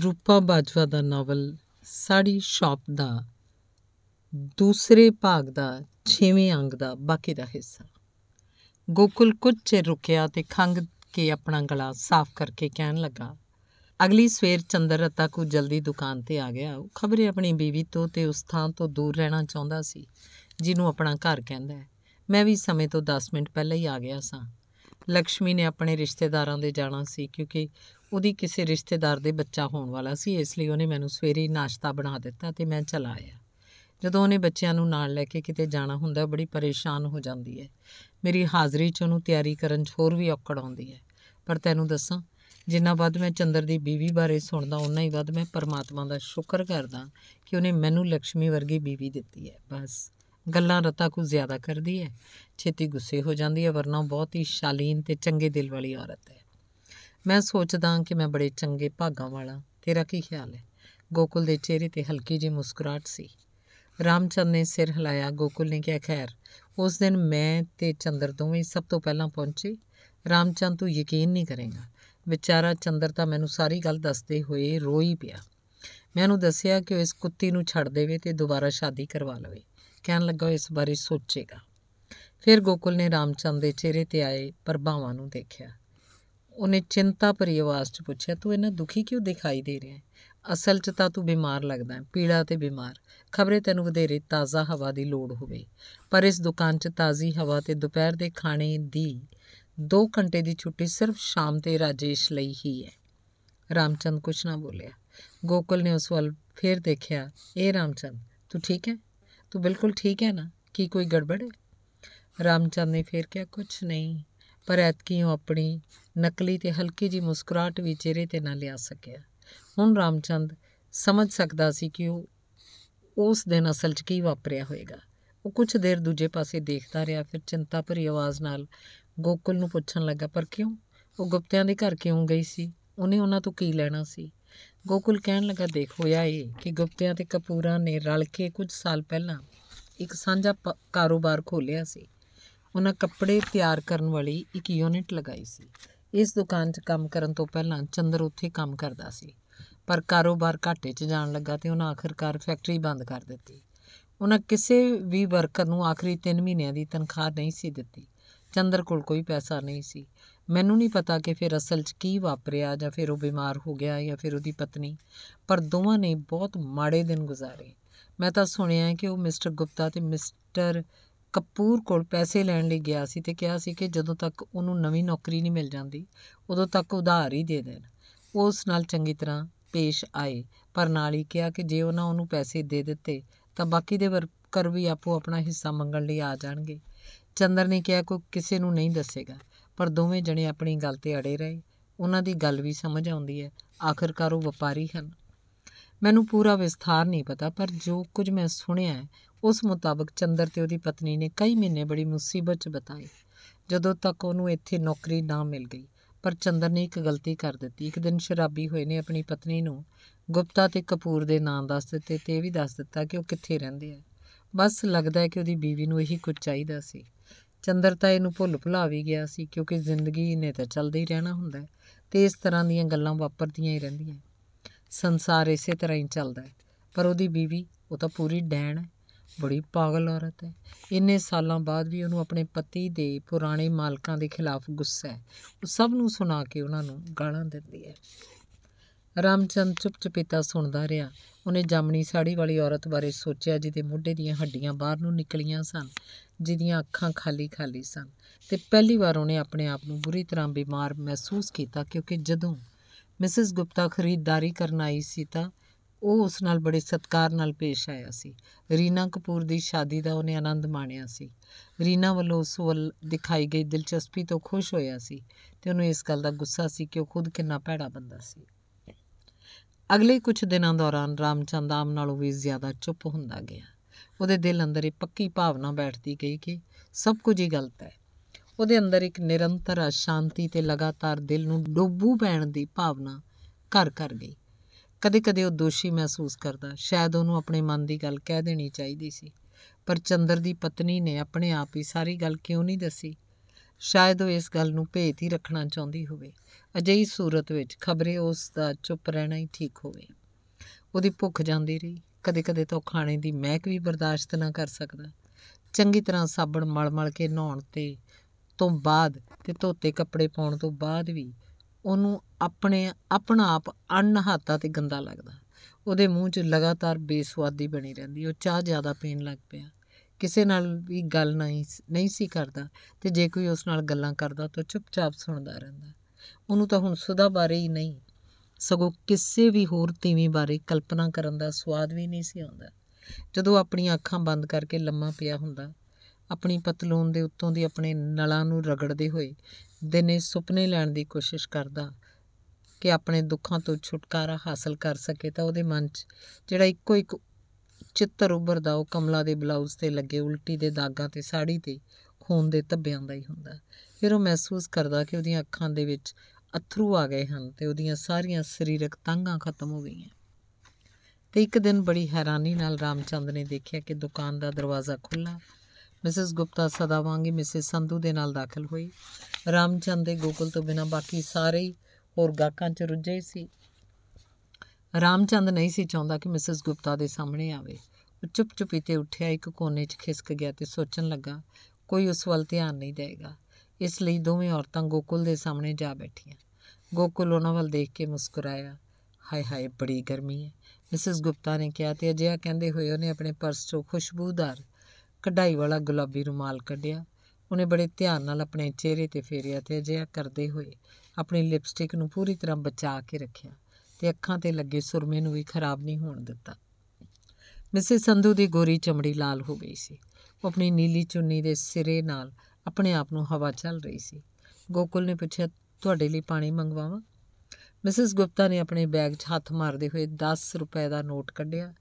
ਰੂਪਾ ਬਾਜਵਾ ਦਾ novel sari shop ਦਾ ਦੂਸਰੇ ਭਾਗ ਦਾ 6ਵੇਂ ਅੰਗ ਦਾ ਬਾਕੀ ਦਾ ਹਿੱਸਾ ਗੋਕੁਲ ਕੁਝ ਚਿਰ ਰੁਕਿਆ ਤੇ ਖੰਗ ਕੇ ਆਪਣਾ ਗਲਾ ਸਾਫ਼ ਕਰਕੇ ਕਹਿਣ ਲੱਗਾ ਅਗਲੀ ਸਵੇਰ ਚੰਦਰ ਰਤਾ ਕੋ ਜਲਦੀ ਦੁਕਾਨ ਤੇ ਆ ਗਿਆ ਉਹ ਖਬਰੇ ਆਪਣੀ ਬੀਵੀ ਤੋਂ ਤੇ ਉਸ ਥਾਂ ਤੋਂ ਦੂਰ ਰਹਿਣਾ ਚਾਹੁੰਦਾ ਸੀ ਜਿਹਨੂੰ ਆਪਣਾ ਘਰ ਕਹਿੰਦਾ ਹੈ ਮੈਂ ਵੀ ਸਮੇਂ ਤੋਂ 10 ਮਿੰਟ ਪਹਿਲਾਂ ਹੀ ਆ ਗਿਆ ਸਾਂ ਲక్ష్ਮੀ ਨੇ ਆਪਣੇ ਰਿਸ਼ਤੇਦਾਰਾਂ ਦੇ ਜਾਣਾ ਸੀ ਕਿਉਂਕਿ ਉਹਦੀ ਕਿਸੇ ਰਿਸ਼ਤੇਦਾਰ ਦੇ ਬੱਚਾ ਹੋਣ ਵਾਲਾ ਸੀ ਇਸ ਲਈ ਉਹਨੇ ਮੈਨੂੰ ਸਵੇਰੇ ਨਾਸ਼ਤਾ ਬਣਾ ਦਿੱਤਾ ਤੇ ਮੈਂ ਚਲਾ ਆਇਆ ਜਦੋਂ ਉਹਨੇ ਬੱਚਿਆਂ ਨੂੰ ਨਾਲ ਲੈ ਕੇ ਕਿਤੇ ਜਾਣਾ ਹੁੰਦਾ ਬੜੀ ਪਰੇਸ਼ਾਨ ਹੋ ਜਾਂਦੀ ਹੈ ਮੇਰੀ ਹਾਜ਼ਰੀ 'ਚ ਉਹਨੂੰ ਤਿਆਰੀ ਕਰਨ 'ਚ ਹੋਰ ਵੀ ਔਕੜ ਆਉਂਦੀ ਹੈ ਪਰ ਤੈਨੂੰ ਦੱਸਾਂ ਜਿੰਨਾ ਵੱਧ ਮੈਂ ਚੰਦਰ ਦੀ ਬੀਵੀ ਬਾਰੇ ਸੁਣਦਾ ਉਨਾ ਹੀ ਵੱਧ ਮੈਂ ਪਰਮਾਤਮਾ ਦਾ ਸ਼ੁਕਰ ਕਰਦਾ ਕਿ ਉਹਨੇ ਮੈਨੂੰ ਲక్ష్ਮੀ ਵਰਗੀ ਬੀਵੀ ਦਿੱਤੀ ਹੈ ਬਸ ਗੱਲਾਂ ਰਤਾ ਕੁ ਜ਼ਿਆਦਾ ਕਰਦੀ ਹੈ ਛੇਤੀ ਗੁੱਸੇ ਹੋ ਜਾਂਦੀ ਹੈ ਵਰਨਾ ਬਹੁਤ ਹੀ ਸ਼ਾਲੀਨ ਤੇ ਚੰਗੇ ਦਿਲ ਵਾਲੀ ਔਰਤ ਹੈ ਮੈਂ ਸੋਚਦਾ ਕਿ ਮੈਂ ਬੜੇ ਚੰਗੇ ਭਾਗਾਂ ਵਾਲਾ ਤੇਰਾ ਕੀ ਖਿਆਲ ਹੈ ਗੋਕੁਲ ਦੇ ਚਿਹਰੇ ਤੇ ਹਲਕੀ ਜਿਹੀ ਮੁਸਕਰਾਟ ਸੀ ਰਾਮਚੰਦ ਨੇ ਸਿਰ ਹਿਲਾਇਆ ਗੋਕੁਲ ਨੇ ਕਿਹਾ ਖੈਰ ਉਸ ਦਿਨ ਮੈਂ ਤੇ ਚੰਦਰ ਦੋਵੇਂ ਸਭ ਤੋਂ ਪਹਿਲਾਂ ਪਹੁੰਚੇ ਰਾਮਚੰਦ ਤੂੰ ਯਕੀਨ ਨਹੀਂ ਕਰੇਗਾ ਵਿਚਾਰਾ ਚੰਦਰ ਤਾਂ ਮੈਨੂੰ ਸਾਰੀ ਗੱਲ ਦੱਸਦੇ ਹੋਏ ਰੋਈ ਪਿਆ ਮੈਂ ਉਹਨੂੰ ਦੱਸਿਆ ਕਿ ਉਹ ਇਸ ਕੁੱਤੀ ਨੂੰ ਛੱਡ ਦੇਵੇ ਤੇ ਦੁਬਾਰਾ ਸ਼ਾਦੀ ਕਰਵਾ ਲਵੇ ਕਹਿਣ ਲੱਗਾ ਇਸ ਬਾਰੇ ਸੋਚੇਗਾ ਫਿਰ ਗੋਕੁਲ ਨੇ ਰਾਮਚੰਦ ਦੇ ਚਿਹਰੇ ਤੇ ਆਏ ਪ੍ਰਭਾਵਾਂ ਨੂੰ ਦੇਖਿਆ ਉਹਨੇ ਚਿੰਤਾ ਭਰੀ ਆਵਾਜ਼ 'ਚ ਪੁੱਛਿਆ ਤੂੰ ਇਹਨਾਂ ਦੁਖੀ ਕਿਉਂ ਦਿਖਾਈ ਦੇ ਰਿਹਾ ਹੈ ਅਸਲ 'ਚ ਤਾਂ ਤੂੰ ਬਿਮਾਰ ਲੱਗਦਾ ਹੈ ਪੀੜਾ ਤੇ ਬਿਮਾਰ ਖਬਰੇ ਤੈਨੂੰ ਵਧੇਰੇ ਤਾਜ਼ਾ ਹਵਾ ਦੀ ਲੋੜ ਹੋਵੇ ਪਰ ਇਸ ਦੁਕਾਨ 'ਚ ਤਾਜ਼ੀ ਹਵਾ ਤੇ ਦੁਪਹਿਰ ਦੇ ਖਾਣੇ ਦੀ 2 ਘੰਟੇ ਦੀ ਛੁੱਟੀ ਸਿਰਫ ਸ਼ਾਮ ਤੇ ਰਾਜੇਸ਼ ਲਈ ਹੀ ਹੈ ਰਾਮਚੰਦ ਕੁਛ ਨਾ ਬੋਲਿਆ ਗੋਕਲ ਨੇ ਉਸ ਵੱਲ ਫੇਰ ਦੇਖਿਆ ਇਹ ਰਾਮਚੰਦ ਤੂੰ ਠੀਕ ਹੈ ਤੂੰ ਬਿਲਕੁਲ ਠੀਕ ਹੈ ਨਾ ਕੀ ਕੋਈ ਗੜਬੜ ਹੈ ਰਾਮਚੰਦ ਨੇ ਫੇਰ ਕਿਹਾ ਕੁਛ ਨਹੀਂ ਪਰ ਐਤਕੀ ਉਹ ਆਪਣੀ ਨਕਲੀ ਤੇ ਹਲਕੀ ਜੀ ਮੁਸਕਰਾਟ ਵੀ ਚਿਹਰੇ ਤੇ ਨਾ ਲਿਆ ਸਕਿਆ ਹੁਣ ਰਾਮਚੰਦ ਸਮਝ ਸਕਦਾ ਸੀ ਕਿ ਉਹ ਉਸ ਦਿਨ ਅਸਲ 'ਚ ਕੀ ਵਾਪਰਿਆ ਹੋਵੇਗਾ ਉਹ ਕੁਝ ਦੇਰ ਦੂਜੇ ਪਾਸੇ ਦੇਖਦਾ ਰਿਹਾ ਫਿਰ ਚਿੰਤਾ ਭਰੀ ਆਵਾਜ਼ ਨਾਲ ਗੋਕਲ ਨੂੰ ਪੁੱਛਣ ਲੱਗਾ ਪਰ ਕਿਉਂ ਉਹ ਗੁਪਤਿਆਂ ਦੇ ਘਰ ਕਿਉਂ ਗਈ ਸੀ ਉਹਨੇ ਉਹਨਾਂ ਤੋਂ ਕੀ ਲੈਣਾ ਸੀ ਗੋਕਲ ਕਹਿਣ ਲੱਗਾ ਦੇਖ ਹੋਇਆ ਏ ਕਿ ਗੁਪਤਿਆਂ ਤੇ ਕਪੂਰਾਂ ਨੇ ਰਲ ਕੇ ਕੁਝ ਸਾਲ ਪਹਿਲਾਂ ਇੱਕ ਸਾਂਝਾ ਕਾਰੋਬਾਰ ਖੋਲ੍ਹਿਆ ਸੀ ਉਹਨਾਂ ਕੱਪੜੇ ਤਿਆਰ ਕਰਨ ਵਾਲੀ ਇੱਕ ਯੂਨਿਟ ਲਗਾਈ ਸੀ ਇਸ ਦੁਕਾਨ 'ਚ ਕੰਮ ਕਰਨ ਤੋਂ ਪਹਿਲਾਂ ਚੰਦਰ ਉੱਥੇ ਕੰਮ ਕਰਦਾ ਸੀ ਪਰ ਕਾਰੋਬਾਰ ਘਾਟੇ 'ਚ ਜਾਣ ਲੱਗਾ ਤੇ ਉਹਨਾਂ ਆਖਰਕਾਰ ਫੈਕਟਰੀ ਬੰਦ ਕਰ ਦਿੱਤੀ ਉਹਨਾਂ ਕਿਸੇ ਵੀ ਵਰਕਰ ਨੂੰ ਆਖਰੀ 3 ਮਹੀਨਿਆਂ ਦੀ ਤਨਖਾਹ ਨਹੀਂ ਸੀ ਦਿੱਤੀ ਚੰਦਰ ਕੋਲ ਕੋਈ ਪੈਸਾ ਨਹੀਂ ਸੀ ਮੈਨੂੰ ਨਹੀਂ ਪਤਾ ਕਿ ਫਿਰ ਅਸਲ 'ਚ ਕੀ ਵਾਪਰਿਆ ਜਾਂ ਫਿਰ ਉਹ ਬਿਮਾਰ ਹੋ ਗਿਆ ਜਾਂ ਫਿਰ ਉਹਦੀ ਪਤਨੀ ਪਰ ਦੋਵਾਂ ਨੇ ਬਹੁਤ ਮਾੜੇ ਦਿਨ ਗੁਜ਼ਾਰੇ ਮੈਂ ਤਾਂ ਸੁਣਿਆ ਕਿ ਉਹ ਮਿਸਟਰ ਗੁਪਤਾ ਤੇ ਮਿਸਟਰ ਕਪੂਰ ਕੋਲ ਪੈਸੇ ਲੈਣ ਲਈ ਗਿਆ ਸੀ ਤੇ ਕਿਹਾ ਸੀ ਕਿ ਜਦੋਂ ਤੱਕ ਉਹਨੂੰ ਨਵੀਂ ਨੌਕਰੀ ਨਹੀਂ ਮਿਲ ਜਾਂਦੀ ਉਦੋਂ ਤੱਕ ਉਧਾਰ ਹੀ ਦੇ ਦੇਣ ਉਸ ਨਾਲ ਚੰਗੀ ਤਰ੍ਹਾਂ ਪੇਸ਼ ਆਏ ਪਰ ਨਾਲ ਹੀ ਕਿਹਾ ਕਿ ਜੇ ਉਹਨਾਂ ਉਹਨੂੰ ਪੈਸੇ ਦੇ ਦਿੱਤੇ ਤਾਂ ਬਾਕੀ ਦੇ ਵਰਕਰ ਵੀ ਆਪੋ ਆਪਣਾ ਹਿੱਸਾ ਮੰਗਣ ਲਈ ਆ ਜਾਣਗੇ ਚੰਦਰ ਨੇ ਕਿਹਾ ਕੋਈ ਕਿਸੇ ਨੂੰ ਨਹੀਂ ਦੱਸੇਗਾ ਪਰ ਦੋਵੇਂ ਜਣੇ ਆਪਣੀ ਗੱਲ ਤੇ ਅੜੇ ਰਹੇ ਉਹਨਾਂ ਦੀ ਗੱਲ ਵੀ ਸਮਝ ਆਉਂਦੀ ਹੈ ਆਖਰਕਾਰ ਉਹ ਵਪਾਰੀ ਹਨ ਮੈਨੂੰ ਪੂਰਾ ਵਿਸਥਾਰ ਨਹੀਂ ਪਤਾ ਪਰ ਜੋ ਕੁਝ ਮੈਂ ਸੁਣਿਆ ਹੈ ਉਸ ਮੁਤਾਬਕ ਚੰਦਰ ਤੇ ਉਹਦੀ ਪਤਨੀ ਨੇ ਕਈ ਮਹੀਨੇ ਬੜੀ ਮੁਸੀਬਤ 'ਚ ਬਤਾਏ ਜਦੋਂ ਤੱਕ ਉਹਨੂੰ ਇੱਥੇ ਨੌਕਰੀ ਨਾ ਮਿਲ ਗਈ ਪਰ ਚੰਦਰ ਨੇ ਇੱਕ ਗਲਤੀ ਕਰ ਦਿੱਤੀ ਇੱਕ ਦਿਨ ਸ਼ਰਾਬੀ ਹੋਏ ਨੇ ਆਪਣੀ ਪਤਨੀ ਨੂੰ ਗੁਪਤਾ ਤੇ ਕਪੂਰ ਦੇ ਨਾਂ ਦੱਸ ਦਿੱਤੇ ਤੇ ਇਹ ਵੀ ਦੱਸ ਦਿੱਤਾ ਕਿ ਉਹ ਕਿੱਥੇ ਰਹਿੰਦੇ ਆ ਬਸ ਲੱਗਦਾ ਹੈ ਕਿ ਉਹਦੀ ਬੀਵੀ ਨੂੰ ਇਹੀ ਕੁਝ ਚਾਹੀਦਾ ਸੀ ਚੰਦਰ ਤਾਂ ਇਹਨੂੰ ਭੁੱਲ ਭੁਲਾ ਵੀ ਗਿਆ ਸੀ ਕਿਉਂਕਿ ਜ਼ਿੰਦਗੀ ਨੇ ਤਾਂ ਚੱਲਦੀ ਹੀ ਰਹਿਣਾ ਹੁੰਦਾ ਤੇ ਇਸ ਤਰ੍ਹਾਂ ਦੀਆਂ ਗੱਲਾਂ ਵਾਪਰਦੀਆਂ ਹੀ ਰਹਿੰਦੀਆਂ ਸੰਸਾਰ ਇਸੇ ਤਰ੍ਹਾਂ ਹੀ ਚੱਲਦਾ ਹੈ ਪਰ ਉਹਦੀ ਬੀਵੀ ਉਹ ਤਾਂ ਪੂਰੀ ਡੈਣ ਹੈ ਬੜੀ ਪਾਗਲ ਔਰਤ ਹੈ ਇੰਨੇ ਸਾਲਾਂ ਬਾਅਦ ਵੀ ਉਹਨੂੰ ਆਪਣੇ ਪਤੀ ਦੇ ਪੁਰਾਣੇ ਮਾਲਕਾਂ ਦੇ ਖਿਲਾਫ ਗੁੱਸਾ ਹੈ ਉਹ ਸਭ ਨੂੰ ਸੁਣਾ ਕੇ ਉਹਨਾਂ ਨੂੰ ਗਾਲਾਂ ਦਿੰਦੀ ਹੈ ਰਾਮਚੰਦ ਚੁੱਪਚਾਪੀਤਾ ਸੁਣਦਾ ਰਿਹਾ ਉਹਨੇ ਜਾਮਣੀ ਸਾੜੀ ਵਾਲੀ ਔਰਤ ਬਾਰੇ ਸੋਚਿਆ ਜਿਹਦੇ ਮੋਢੇ ਦੀਆਂ ਹੱਡੀਆਂ ਬਾਹਰ ਨੂੰ ਨਿਕਲੀਆਂ ਸਨ ਜਿਹਦੀਆਂ ਅੱਖਾਂ ਖਾਲੀ-ਖਾਲੀ ਸਨ ਤੇ ਪਹਿਲੀ ਵਾਰ ਉਹਨੇ ਆਪਣੇ ਆਪ ਨੂੰ ਬੁਰੀ ਤਰ੍ਹਾਂ ਬਿਮਾਰ ਮਹਿਸੂਸ ਕੀਤਾ ਕਿਉਂਕਿ ਜਦੋਂ ਮਿਸਿਸ ਗੁਪਤਾ ਖਰੀਦਦਾਰੀ ਕਰਨ ਆਈ ਸੀ ਤਾਂ ਉਹ ਉਸ ਨਾਲ ਬੜੇ ਸਤਕਾਰ ਨਾਲ ਪੇਸ਼ ਆਇਆ ਸੀ ਰੀਨਾ ਕਪੂਰ ਦੀ ਸ਼ਾਦੀ ਦਾ ਉਹਨੇ ਆਨੰਦ ਮਾਣਿਆ ਸੀ ਰੀਨਾ ਵੱਲੋਂ ਉਸ ਵੱਲ ਦਿਖਾਈ ਗਈ ਦਿਲਚਸਪੀ ਤੋਂ ਖੁਸ਼ ਹੋਇਆ ਸੀ ਤੇ ਉਹਨੂੰ ਇਸ ਗੱਲ ਦਾ ਗੁੱਸਾ ਸੀ ਕਿ ਉਹ ਖੁਦ ਕਿੰਨਾ ਭੈੜਾ ਬੰਦਾ ਸੀ ਅਗਲੇ ਕੁਝ ਦਿਨਾਂ ਦੌਰਾਨ ਰਾਮਚੰਦ ਆਮ ਨਾਲੋਂ ਵੀ ਜ਼ਿਆਦਾ ਚੁੱਪ ਹੁੰਦਾ ਗਿਆ ਉਹਦੇ ਦਿਲ ਅੰਦਰ ਇੱਕ ਪੱਕੀ ਭਾਵਨਾ ਬੈਠਦੀ ਗਈ ਕਿ ਸਭ ਕੁਝ ਹੀ ਗਲਤ ਹੈ ਉਹਦੇ ਅੰਦਰ ਇੱਕ ਨਿਰੰਤਰ ਅਸ਼ਾਂਤੀ ਤੇ ਲਗਾਤਾਰ ਦਿਲ ਨੂੰ ਡੋਬੂ ਪੈਣ ਦੀ ਭਾਵਨਾ ਘਰ ਘਰ ਗਈ ਕਦੇ-ਕਦੇ ਉਹ ਦੋਸ਼ੀ ਮਹਿਸੂਸ ਕਰਦਾ ਸ਼ਾਇਦ ਉਹਨੂੰ ਆਪਣੇ ਮਨ ਦੀ ਗੱਲ ਕਹਿ ਦੇਣੀ ਚਾਹੀਦੀ ਸੀ ਪਰ ਚੰਦਰ ਦੀ ਪਤਨੀ ਨੇ ਆਪਣੇ ਆਪ ਹੀ ਸਾਰੀ ਗੱਲ ਕਿਉਂ ਨਹੀਂ ਦੱਸੀ ਸ਼ਾਇਦ ਉਹ ਇਸ ਗੱਲ ਨੂੰ ਭੇਤ ਹੀ ਰੱਖਣਾ ਚਾਹੁੰਦੀ ਹੋਵੇ ਅਜਿਹੀ ਸੂਰਤ ਵਿੱਚ ਖਬਰੇ ਉਸ ਦਾ ਚੁੱਪ ਰਹਿਣਾ ਹੀ ਠੀਕ ਹੋਵੇ ਉਹਦੀ ਭੁੱਖ ਜਾਂਦੀ ਰਹੀ ਕਦੇ-ਕਦੇ ਤਾਂ ਖਾਣੇ ਦੀ ਮਹਿਕ ਵੀ ਬਰਦਾਸ਼ਤ ਨਾ ਕਰ ਸਕਦਾ ਚੰਗੀ ਤਰ੍ਹਾਂ ਸਾਬਣ ਮਲ-ਮਲ ਕੇ ਨਹਾਉਣ ਤੇ ਤੋਂ ਬਾਅਦ ਤੇ ਧੋਤੇ ਕੱਪੜੇ ਪਾਉਣ ਤੋਂ ਬਾਅਦ ਵੀ ਉਹਨੂੰ ਆਪਣੇ ਆਪਣਾ ਆਪ ਅਣਨਹਾਤਾ ਤੇ ਗੰਦਾ ਲੱਗਦਾ ਉਹਦੇ ਮੂੰਹ 'ਚ ਲਗਾਤਾਰ ਬੇਸਵਾਦੀ ਬਣੀ ਰਹਿੰਦੀ ਉਹ ਚਾਹ ਜ਼ਿਆਦਾ ਪੀਣ ਲੱਗ ਪਿਆ ਕਿਸੇ ਨਾਲ ਵੀ ਗੱਲ ਨਹੀਂ ਨਹੀਂ ਸੀ ਕਰਦਾ ਤੇ ਜੇ ਕੋਈ ਉਸ ਨਾਲ ਗੱਲਾਂ ਕਰਦਾ ਤਾਂ ਚੁੱਪਚਾਪ ਸੁਣਦਾ ਰਹਿੰਦਾ ਉਹਨੂੰ ਤਾਂ ਹੁਣ ਸੁਦਾ ਬਾਰੇ ਹੀ ਨਹੀਂ ਸਗੋਂ ਕਿਸੇ ਵੀ ਹੋਰ ਤੀਵੀਂ ਬਾਰੇ ਕਲਪਨਾ ਕਰਨ ਦਾ ਸਵਾਦ ਵੀ ਨਹੀਂ ਸੀ ਆਉਂਦਾ ਜਦੋਂ ਆਪਣੀਆਂ ਅੱਖਾਂ ਬੰਦ ਕਰਕੇ ਲੰਮਾ ਪਿਆ ਹੁੰਦਾ ਆਪਣੀ ਪਤਲੂਨ ਦੇ ਉੱਤੋਂ ਦੀ ਆਪਣੇ ਨਲਾਂ ਨੂੰ ਰਗੜਦੇ ਹੋਏ ਦਿਨੇ ਸੁਪਨੇ ਲੈਣ ਦੀ ਕੋਸ਼ਿਸ਼ ਕਰਦਾ ਕਿ ਆਪਣੇ ਦੁੱਖਾਂ ਤੋਂ ਛੁਟਕਾਰਾ ਹਾਸਲ ਕਰ ਸਕੇ ਤਾਂ ਉਹਦੇ ਮਨ 'ਚ ਜਿਹੜਾ ਇੱਕੋ ਇੱਕ ਚਿੱਤਰ ਉੱਭਰਦਾ ਉਹ ਕਮਲਾ ਦੇ ਬਲਾਊਜ਼ ਤੇ ਲੱਗੇ ਉਲਟੀ ਦੇ ਦਾਗਾਂ ਤੇ ਸਾੜੀ ਤੇ ਖੂਨ ਦੇ ਧੱਬਿਆਂ ਦਾ ਹੀ ਹੁੰਦਾ ਫਿਰ ਉਹ ਮਹਿਸੂਸ ਕਰਦਾ ਕਿ ਉਹਦੀਆਂ ਅੱਖਾਂ ਦੇ ਵਿੱਚ ਅਥਰੂ ਆ ਗਏ ਹਨ ਤੇ ਉਹਦੀਆਂ ਸਾਰੀਆਂ ਸਰੀਰਕ ਤੰਗਾਂ ਖਤਮ ਹੋ ਗਈਆਂ ਤੇ ਇੱਕ ਦਿਨ ਬੜੀ ਹੈਰਾਨੀ ਨਾਲ ਰਾਮਚੰਦ ਨੇ ਦੇਖਿਆ ਕਿ ਦੁਕਾਨ ਦਾ ਦਰਵਾਜ਼ਾ ਖੁੱਲਾ ਮਿਸਿਸ ਗੁਪਤਾ ਸਦਾਵਾਂਗੀ ਮਿਸਿਸ ਸੰਧੂ ਦੇ ਨਾਲ ਦਾਖਲ ਹੋਈ ਰਾਮਚੰਦ ਦੇ ਗੋਕੁਲ ਤੋਂ ਬਿਨਾ ਬਾਕੀ ਸਾਰੇ ਹੋਰ ਗਾਕਾਂ 'ਚ ਰੁੱਝੇ ਸੀ ਰਾਮਚੰਦ ਨਹੀਂ ਸੀ ਚਾਹੁੰਦਾ ਕਿ ਮਿਸਿਸ ਗੁਪਤਾ ਦੇ ਸਾਹਮਣੇ ਆਵੇ ਉਹ ਚੁੱਪ ਤੇ ਉੱਠਿਆ ਇੱਕ ਕੋਨੇ 'ਚ ਖਿਸਕ ਗਿਆ ਤੇ ਸੋਚਣ ਲੱਗਾ ਕੋਈ ਉਸ ਵੱਲ ਧਿਆਨ ਨਹੀਂ ਦੇਵੇਗਾ ਇਸ ਲਈ ਦੋਵੇਂ ਔਰਤਾਂ ਗੋਕੁਲ ਦੇ ਸਾਹਮਣੇ ਜਾ ਬੈਠੀਆਂ ਗੋਕੁਲ ਉਹਨਾਂ ਵੱਲ ਦੇਖ ਕੇ ਮੁਸਕਰਾਇਆ ਹਾਏ ਹਾਏ ਬੜੀ ਗਰਮੀ ਹੈ ਮਿਸਿਸ ਗੁਪਤਾ ਨੇ ਕਿਹਾ ਤੇ ਅਜਿਹਾ ਕਹਿੰਦੇ ਹੋਏ ਉਹਨੇ ਆਪਣੇ ਪਰਸ 'ਚੋਂ ਖੁਸ਼ਬੂਦਾਰ ਕਢਾਈ ਵਾਲਾ ਗੁਲਾਬੀ ਰੁਮਾਲ ਕੱਢਿਆ ਉਹਨੇ ਬੜੇ ਧਿਆਨ ਨਾਲ ਆਪਣੇ ਚਿਹਰੇ ਤੇ ਫੇਰਿਆ ਤੇ ਅਜਿਹਾ ਕਰਦੇ ਹੋਏ ਆਪਣੀ ਲਿਪਸਟਿਕ ਨੂੰ ਪੂਰੀ ਤਰ੍ਹਾਂ ਬਚਾ ਕੇ ਰੱਖਿਆ ਤੇ ਅੱਖਾਂ ਤੇ ਲੱਗੇ ਸੁਰਮੇ ਨੂੰ ਵੀ ਖਰਾਬ ਨਹੀਂ ਹੋਣ ਦਿੱਤਾ ਮਿਸਿਸ ਸੰਧੂ ਦੀ ਗੋਰੀ ਚਮੜੀ ਲਾਲ ਹੋ ਗਈ ਸੀ ਉਹ ਆਪਣੀ ਨੀਲੀ ਚੁੰਨੀ ਦੇ ਸਿਰੇ ਨਾਲ ਆਪਣੇ ਆਪ ਨੂੰ ਹਵਾ ਚੱਲ ਰਹੀ ਸੀ ਗੋਕੁਲ ਨੇ ਪੁੱਛਿਆ ਤੁਹਾਡੇ ਲਈ ਪਾਣੀ ਮੰਗਵਾਵਾਂ ਮਿਸਿਸ ਗੁਪਤਾ ਨੇ ਆਪਣੇ ਬੈਗ 'ਚ ਹੱਥ ਮਾਰਦੇ ਹੋਏ 10 ਰੁਪਏ ਦਾ ਨੋਟ ਕੱਢਿਆ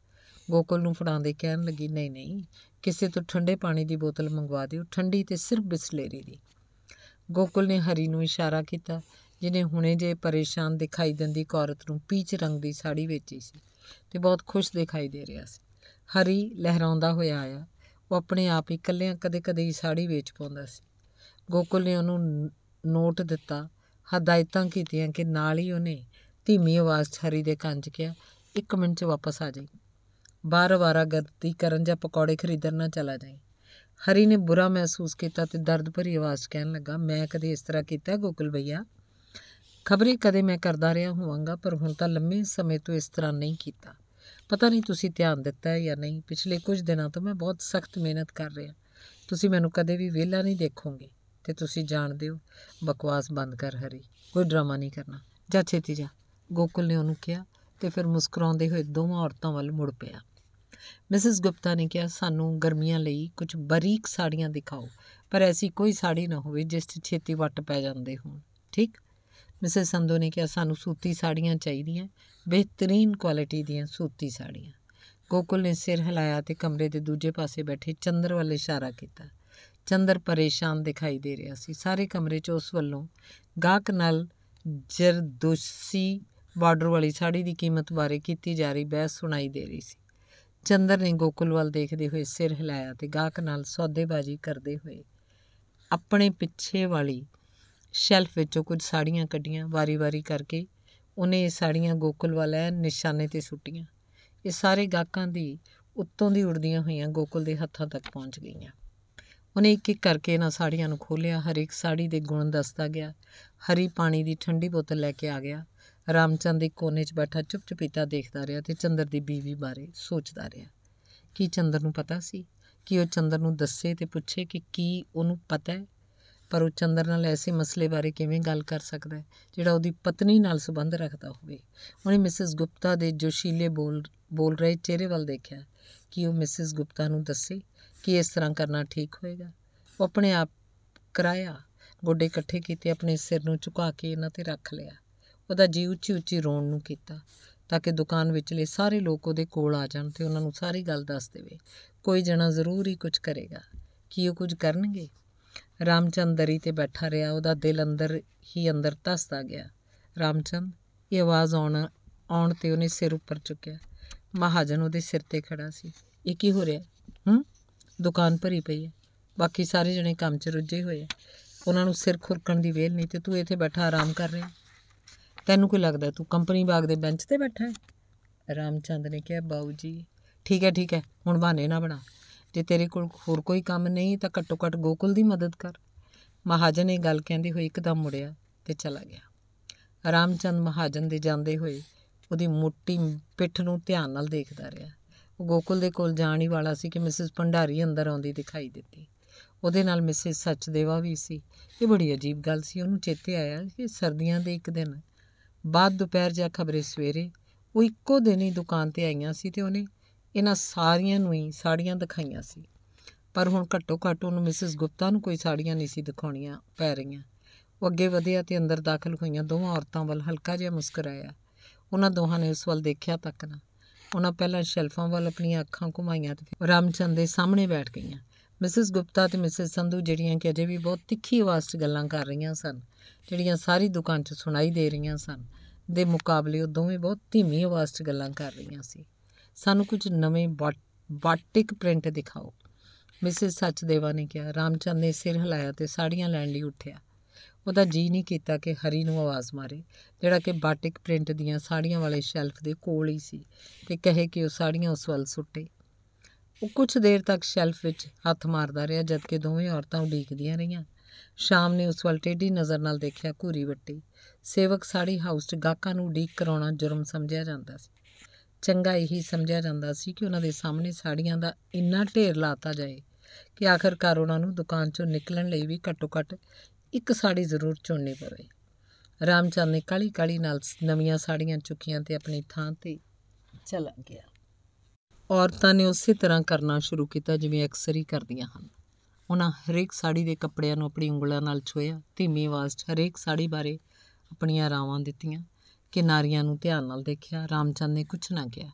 ਗੋਕਲ ਨੂੰ ਫੜਾਉਂਦੇ ਕਹਿਣ ਲੱਗੀ ਨਹੀਂ ਨਹੀਂ ਕਿਸੇ ਤੋਂ ਠੰਡੇ ਪਾਣੀ ਦੀ ਬੋਤਲ ਮੰਗਵਾ ਦਿਓ ਠੰਡੀ ਤੇ ਸਿਰਫ ਬਿਸਲੇਰੀ ਦੀ ਗੋਕਲ ਨੇ ਹਰੀ ਨੂੰ ਇਸ਼ਾਰਾ ਕੀਤਾ ਜਿਹਨੇ ਹੁਣੇ ਜੇ ਪਰੇਸ਼ਾਨ ਦਿਖਾਈ ਦਿੰਦੀ ਔਰਤ ਨੂੰ ਪੀਚ ਰੰਗ ਦੀ ਸਾੜੀ ਵੇਚੀ ਸੀ ਤੇ ਬਹੁਤ ਖੁਸ਼ ਦਿਖਾਈ ਦੇ ਰਿਹਾ ਸੀ ਹਰੀ ਲਹਿਰਾਉਂਦਾ ਹੋਇਆ ਆਇਆ ਉਹ ਆਪਣੇ ਆਪ ਹੀ ਕੱਲਿਆਂ ਕਦੇ-ਕਦੇ ਹੀ ਸਾੜੀ ਵੇਚ ਪਾਉਂਦਾ ਸੀ ਗੋਕਲ ਨੇ ਉਹਨੂੰ ਨੋਟ ਦਿੱਤਾ ਹਦਾਇਤਾਂ ਕੀਤੀਆਂ ਕਿ ਨਾਲ ਹੀ ਉਹਨੇ ਧੀਮੀ ਆਵਾਜ਼ 'ਚ ਹਰੀ ਦੇ ਕੰਨ 'ਚ ਕਿਹਾ ਇੱਕ ਮਿੰਟ 'ਚ ਵਾਪਸ ਆ ਜਾਈ ਬਾਰ-ਬਾਰਾ ਗਲਤੀ ਕਰਨ ਜਾਂ ਪਕੌੜੇ ਖਰੀਦਣ ਨਾ ਚਲਾ ਜਾਈਂ ਹਰੀ ਨੇ ਬੁਰਾ ਮਹਿਸੂਸ ਕੀਤਾ ਤੇ ਦਰਦ ਭਰੀ ਆਵਾਜ਼ ਕਹਿਣ ਲੱਗਾ ਮੈਂ ਕਦੇ ਇਸ ਤਰ੍ਹਾਂ ਕੀਤਾ ਗੋਕਲ ਭਈਆ ਖਬਰੇ ਕਦੇ ਮੈਂ ਕਰਦਾ ਰਿਹਾ ਹੋਵਾਂਗਾ ਪਰ ਹੁਣ ਤਾਂ ਲੰਮੇ ਸਮੇਂ ਤੋਂ ਇਸ ਤਰ੍ਹਾਂ ਨਹੀਂ ਕੀਤਾ ਪਤਾ ਨਹੀਂ ਤੁਸੀਂ ਧਿਆਨ ਦਿੱਤਾ ਹੈ ਜਾਂ ਨਹੀਂ ਪਿਛਲੇ ਕੁਝ ਦਿਨਾਂ ਤੋਂ ਮੈਂ ਬਹੁਤ ਸਖਤ ਮਿਹਨਤ ਕਰ ਰਿਹਾ ਤੁਸੀਂ ਮੈਨੂੰ ਕਦੇ ਵੀ ਵਿਹਲਾ ਨਹੀਂ ਦੇਖੋਗੇ ਤੇ ਤੁਸੀਂ ਜਾਣਦੇ ਹੋ ਬਕਵਾਸ ਬੰਦ ਕਰ ਹਰੀ ਕੋਈ ਡਰਾਮਾ ਨਹੀਂ ਕਰਨਾ ਜਾ ਛੇਤੀ ਜਾ ਗੋਕਲ ਨੇ ਉਹਨੂੰ ਕਿਹਾ ਤੇ ਫਿਰ ਮੁਸਕਰਾਉਂਦੇ ਹੋਏ ਦੋਵਾਂ ਔਰਤਾਂ ਵੱਲ ਮੁੜ ਪਿਆ ਮਿਸਿਸ ਗੁਪਤਾ ਨੇ ਕਿਹਾ ਸਾਨੂੰ ਗਰਮੀਆਂ ਲਈ ਕੁਝ ਬਰੀਕ ਸਾੜੀਆਂ ਦਿਖਾਓ ਪਰ ਐਸੀ ਕੋਈ ਸਾੜੀ ਨਾ ਹੋਵੇ ਜਿਸ 'ਚ ਛੇਤੀ ਵੱਟ ਪੈ ਜਾਂਦੇ ਹੋਣ ਠੀਕ ਮਿਸਿਸ ਸੰਧੂ ਨੇ ਕਿਹਾ ਸਾਨੂੰ ਸੂਤੀ ਸਾੜੀਆਂ ਚਾਹੀਦੀਆਂ ਬਿਹਤਰੀਨ ਕੁਆਲਿਟੀ ਦੀਆਂ ਸੂਤੀ ਸਾੜੀਆਂ ਗੋਕੁਲ ਨੇ ਸਿਰ ਹਿਲਾਇਆ ਤੇ ਕਮਰੇ ਦੇ ਦੂਜੇ ਪਾਸੇ ਬੈਠੇ ਚੰਦਰ ਵੱਲ ਇਸ਼ਾਰਾ ਕੀਤਾ ਚੰਦਰ ਪਰੇਸ਼ਾਨ ਦਿਖਾਈ ਦੇ ਰਿਹਾ ਸੀ ਸਾਰੇ ਕਮਰੇ 'ਚ ਉਸ ਵੱਲੋਂ ਗਾਹਕ ਨਾਲ ਜਰਦੋਸ਼ੀ ਬਾਰਡਰ ਵਾਲੀ ਸਾੜੀ ਦੀ ਕੀਮਤ ਬਾਰੇ ਕੀਤੀ ਜਾ ਰਹੀ ਬਹਿਸ ਸੁਣਾਈ ਦੇ ਰਹੀ ਸੀ ਚੰਦਰ ਨੇ ਗੋਕੁਲ ਦੇਖਦੇ ਹੋਏ ਸਿਰ ਹਿਲਾਇਆ ਤੇ ਗਾਹਕ ਨਾਲ ਸੌਦੇਬਾਜ਼ੀ ਕਰਦੇ ਹੋਏ ਆਪਣੇ ਪਿੱਛੇ ਵਾਲੀ ਸ਼ੈਲਫ ਵਿੱਚੋਂ ਕੁਝ ਸਾੜੀਆਂ ਕੱਢੀਆਂ ਵਾਰੀ-ਵਾਰੀ ਕਰਕੇ ਉਹਨੇ ਇਹ ਸਾੜੀਆਂ ਗੋਕੁਲ ਐ ਨਿਸ਼ਾਨੇ ਤੇ ਸੁੱਟੀਆਂ ਇਹ ਸਾਰੇ ਗਾਹਕਾਂ ਦੀ ਉੱਤੋਂ ਦੀ ਉੜਦੀਆਂ ਹੋਈਆਂ ਗੋਕੁਲ ਦੇ ਹੱਥਾਂ ਤੱਕ ਪਹੁੰਚ ਗਈਆਂ ਉਹਨੇ ਇੱਕ ਇੱਕ ਕਰਕੇ ਇਹਨਾਂ ਸਾੜੀਆਂ ਨੂੰ ਖੋਲਿਆ ਹਰ ਇੱਕ ਸਾੜੀ ਦੇ ਗੁਣ ਦੱਸਦਾ ਗਿਆ ਹਰੀ ਪਾਣੀ ਦੀ ਠੰਡੀ ਬੋਤਲ ਲੈ ਕੇ ਆ ਗਿਆ ਰਾਮਚੰਦ ਇੱਕ ਕੋਨੇ 'ਚ ਬੈਠਾ ਚੁੱਪ ਦੇਖਦਾ ਰਿਹਾ ਤੇ ਚੰਦਰ ਦੀ ਬੀਵੀ ਬਾਰੇ ਸੋਚਦਾ ਰਿਹਾ ਕੀ ਚੰਦਰ ਨੂੰ ਪਤਾ ਸੀ ਕਿ ਉਹ ਚੰਦਰ ਨੂੰ ਦੱਸੇ ਤੇ ਪੁੱਛੇ ਕਿ ਕੀ ਉਹਨੂੰ ਪਤਾ ਹੈ ਪਰ ਉਹ ਚੰਦਰ ਨਾਲ ਐਸੇ ਮਸਲੇ ਬਾਰੇ ਕਿਵੇਂ ਗੱਲ ਕਰ ਸਕਦਾ ਹੈ ਜਿਹੜਾ ਉਹਦੀ ਪਤਨੀ ਨਾਲ ਸਬੰਧ ਰੱਖਦਾ ਹੋਵੇ ਉਹਨੇ ਮਿਸਿਸ ਗੁਪਤਾ ਦੇ ਜੋਸ਼ੀਲੇ ਬੋਲ ਬੋਲ ਰਹੇ ਚਿਹਰੇ ਵੱਲ ਦੇਖਿਆ ਕਿ ਉਹ ਮਿਸਿਸ ਗੁਪਤਾ ਨੂੰ ਦੱਸੇ ਕਿ ਇਸ ਤਰ੍ਹਾਂ ਕਰਨਾ ਠੀਕ ਹੋਏਗਾ ਉਹ ਆਪਣੇ ਆਪ ਕਰਾਇਆ ਗੋਡੇ ਇਕੱਠੇ ਕੀਤੇ ਆਪਣੇ ਸਿਰ ਨੂੰ ਝੁਕਾ ਕੇ ਇਹਨਾਂ ਤੇ ਰੱਖ ਲਿਆ ਉਹਦਾ ਜੀ ਉੱਚੀ ਉੱਚੀ ਰੋਣ ਨੂੰ ਕੀਤਾ ਤਾਂ ਕਿ ਦੁਕਾਨ ਵਿੱਚਲੇ ਸਾਰੇ ਲੋਕ ਉਹਦੇ ਕੋਲ ਆ ਜਾਣ ਤੇ ਉਹਨਾਂ ਨੂੰ ਸਾਰੀ ਗੱਲ ਦੱਸ ਦੇਵੇ ਕੋਈ ਜਣਾ ਜ਼ਰੂਰ ਹੀ ਕੁਝ ਕਰੇਗਾ ਕੀ ਉਹ ਕੁਝ ਕਰਨਗੇ ਰਾਮਚੰਦਰੀ ਤੇ ਬੈਠਾ ਰਿਹਾ ਉਹਦਾ ਦਿਲ ਅੰਦਰ ਹੀ ਅੰਦਰ ਤਸਦਾ ਗਿਆ ਰਾਮਚੰਦ ਇਹ ਆਵਾਜ਼ ਆਉਣ ਆਉਣ ਤੇ ਉਹਨੇ ਸਿਰ ਉੱਪਰ ਚੁੱਕਿਆ ਮਹਾਜਨ ਉਹਦੇ ਸਿਰ ਤੇ ਖੜਾ ਸੀ ਇਹ ਕੀ ਹੋ ਰਿਹਾ ਹੂੰ ਦੁਕਾਨ ਭਰੀ ਪਈ ਹੈ ਬਾਕੀ ਸਾਰੇ ਜਣੇ ਕੰਮ 'ਚ ਰੁੱਝੇ ਹੋਏ ਆ ਉਹਨਾਂ ਨੂੰ ਸਿਰ ਖੁਰਕਣ ਦੀ ਵੇਲ ਨਹੀਂ ਤੇ ਤੂੰ ਇੱਥੇ ਬੈਠਾ ਆਰਾਮ ਕਰ ਰਿਹਾ ਤੈਨੂੰ ਕੀ ਲੱਗਦਾ ਤੂੰ ਕੰਪਨੀ ਬਾਗ ਦੇ ਬੈਂਚ ਤੇ ਬੈਠਾ ਹੈ ਰਾਮਚੰਦ ਨੇ ਕਿਹਾ ਬਾਊ ਜੀ ਠੀਕ ਹੈ ਠੀਕ ਹੈ ਹੁਣ ਬਹਾਨੇ ਨਾ ਬਣਾ ਜੇ ਤੇਰੇ ਕੋਲ ਹੋਰ ਕੋਈ ਕੰਮ ਨਹੀਂ ਤਾਂ ਘੱਟੋ ਘੱਟ ਗੋਕੁਲ ਦੀ ਮਦਦ ਕਰ ਮਹਾਜਨ ਇਹ ਗੱਲ ਕਹਿੰਦੇ ਹੋਏ ਇੱਕਦਮ ਮੁੜਿਆ ਤੇ ਚਲਾ ਗਿਆ ਰਾਮਚੰਦ ਮਹਾਜਨ ਦੇ ਜਾਂਦੇ ਹੋਏ ਉਹਦੀ ਮੋਟੀ ਪਿੱਠ ਨੂੰ ਧਿਆਨ ਨਾਲ ਦੇਖਦਾ ਰਿਹਾ ਉਹ ਗੋਕੁਲ ਦੇ ਕੋਲ ਜਾਣ ਹੀ ਵਾਲਾ ਸੀ ਕਿ ਮਿਸਿਸ ਭੰਡਾਰੀ ਅੰਦਰ ਆਉਂਦੀ ਦਿਖਾਈ ਦਿੱਤੀ ਉਹਦੇ ਨਾਲ ਮਿਸਿਸ ਸੱਚਦੇਵਾ ਵੀ ਸੀ ਇਹ ਬੜੀ ਅਜੀਬ ਗੱਲ ਸੀ ਉਹਨੂੰ ਚੇਤੇ ਆਇਆ ਕਿ ਸਰਦੀਆਂ ਦੇ ਇੱਕ ਦਿਨ ਬਾਅਦ ਦੁਪਹਿਰ ਜਾਂ ਖਬਰੇ ਸਵੇਰੇ ਉਹ ਇੱਕੋ ਦਿਨ ਹੀ ਦੁਕਾਨ ਤੇ ਆਈਆਂ ਸੀ ਤੇ ਉਹਨੇ ਇਹਨਾਂ ਸਾਰੀਆਂ ਨੂੰ ਹੀ ਸਾੜੀਆਂ ਦਿਖਾਈਆਂ ਸੀ ਪਰ ਹੁਣ ਘੱਟੋ ਘੱਟ ਉਹਨੂੰ ਮਿਸਿਸ ਗੁਪਤਾ ਨੂੰ ਕੋਈ ਸਾੜੀਆਂ ਨਹੀਂ ਸੀ ਦਿਖਾਉਣੀਆਂ ਪੈ ਰਹੀਆਂ ਉਹ ਅੱਗੇ ਵਧਿਆ ਤੇ ਅੰਦਰ ਦਾਖਲ ਹੋਈਆਂ ਦੋਵਾਂ ਔਰਤਾਂ ਵੱਲ ਹਲਕਾ ਜਿਹਾ ਮੁਸਕਰਾਇਆ ਉਹਨਾਂ ਦੋਹਾਂ ਨੇ ਉਸ ਵੱਲ ਦੇਖਿਆ ਤੱਕ ਨਾ ਉਹਨਾਂ ਪਹਿਲਾਂ ਸ਼ੈਲਫਾਂ ਵੱਲ ਆਪਣੀਆਂ ਅੱਖਾਂ ਘੁਮਾਈਆਂ ਤੇ ਰਾਮਚੰਦ ਦੇ ਸਾਹਮਣੇ ਬੈਠ ਗਈਆਂ ਮਿਸਿਸ ਗੁਪਤਾ ਤੇ ਮਿਸਿਸ ਸੰਧੂ ਜਿਹੜੀਆਂ ਕਿ ਅਜੇ ਵੀ ਬਹੁਤ ਤਿੱਖੀ ਆਵਾਜ਼ 'ਚ ਗੱਲਾਂ ਕਰ ਰਹੀਆਂ ਸਨ ਜਿਹੜੀਆਂ ਸਾਰੀ ਦੁਕਾਨ 'ਚ ਸੁਣਾਈ ਦੇ ਰਹੀਆਂ ਸਨ ਦੇ ਮੁਕਾਬਲੇ ਉਹ ਦੋਵੇਂ ਬਹੁਤ ਧੀਮੀ ਆਵਾਜ਼ 'ਚ ਗੱਲਾਂ ਕਰ ਰਹੀਆਂ ਸੀ ਸਾਨੂੰ ਕੁਝ ਨਵੇਂ ਬਾਟਿਕ ਪ੍ਰਿੰਟ ਦਿਖਾਓ ਮਿਸਿਸ ਸੱਚਦੇਵਾ ਨੇ ਕਿਹਾ ਰਾਮਚੰਦ ਨੇ ਸਿਰ ਹਿਲਾਇਆ ਤੇ ਸਾੜੀਆਂ ਲੈਣ ਲਈ ਉੱਠਿਆ ਉਹਦਾ ਜੀ ਨਹੀਂ ਕੀਤਾ ਕਿ ਹਰੀ ਨੂੰ ਆਵਾਜ਼ ਮਾਰੇ ਜਿਹੜਾ ਕਿ ਬਾਟਿਕ ਪ੍ਰਿੰਟ ਦੀਆਂ ਸਾੜੀਆਂ ਵਾਲੇ ਸ਼ੈਲਫ ਦੇ ਕੋਲ ਹੀ ਸੀ ਤੇ ਕਹੇ ਕਿ ਉਹ ਸਾੜੀਆਂ ਉਸ ਵੱਲ ਸੁੱਟੇ ਉਹ ਕੁਝ ਦੇਰ ਤੱਕ ਸ਼ੈਲਫ ਵਿੱਚ ਹੱਥ ਮਾਰਦਾ ਰਿਹਾ ਜਦ ਕਿ ਦੋਵੇਂ ਔਰਤਾਂ ਉਡੀਕਦੀਆਂ ਰਹੀਆਂ ਸ਼ਾਮ ਨੇ ਉਸ ਵੱਲ ਟੇਢੀ ਨਜ਼ਰ ਨਾਲ ਦੇਖਿਆ ਘੂਰੀ ਵੱਟੀ ਸੇਵਕ ਸਾੜੀ ਹਾਊਸ 'ਚ ਗਾਕਾਂ ਨੂੰ ਉਡੀਕ ਕਰਾਉਣਾ ਜੁਰਮ ਸਮਝਿਆ ਜਾਂਦਾ ਸੀ ਚੰਗਾ ਇਹੀ ਸਮਝਿਆ ਜਾਂਦਾ ਸੀ ਕਿ ਉਹਨਾਂ ਦੇ ਸਾਹਮਣੇ ਸਾੜੀਆਂ ਦਾ ਇੰਨਾ ਢੇਰ ਲਾਤਾ ਜਾਏ ਕਿ ਆਖਰਕਾਰ ਉਹਨਾਂ ਨੂੰ ਦੁਕਾਨ 'ਚੋਂ ਨਿਕਲਣ ਲਈ ਵੀ ਘੱਟੋ-ਘੱਟ ਇੱਕ ਸਾੜੀ ਜ਼ਰੂਰ ਚੁਣਨੀ ਪਵੇ ਰਾਮਚੰਦ ਨੇ ਕਾਲੀ-ਕਾਲੀ ਨਾਲ ਨਵੀਆਂ ਸਾੜੀਆਂ ਚੁੱਕੀਆਂ ਤੇ ਆਪਣੀ ਥਾਂ ਤੇ ਚਲਾ ਗਿਆ ਔਰਤਾਂ ਨੇ ਉਸੇ ਤਰ੍ਹਾਂ ਕਰਨਾ ਸ਼ੁਰੂ ਕੀਤਾ ਜਿਵੇਂ ਅਕਸਰ ਹੀ ਕਰਦੀਆਂ ਹਨ ਉਹਨਾਂ ਹਰੇਕ ਸਾੜੀ ਦੇ ਕੱਪੜਿਆਂ ਨੂੰ ਆਪਣੀ ਉਂਗਲਾਂ ਨਾਲ ਛੋਇਆ ਧੀਮੀ ਆਵਾਜ਼ 'ਚ ਹਰੇਕ ਸਾੜੀ ਬਾਰੇ ਆਪਣੀਆਂ ਰਾਵਾਂ ਦਿੱਤੀਆਂ ਕਿਨਾਰੀਆਂ ਨੂੰ ਧਿਆਨ ਨਾਲ ਦੇਖਿਆ ਰਾਮਚੰਦ ਨੇ ਕੁਝ ਨਾ ਕਿਹਾ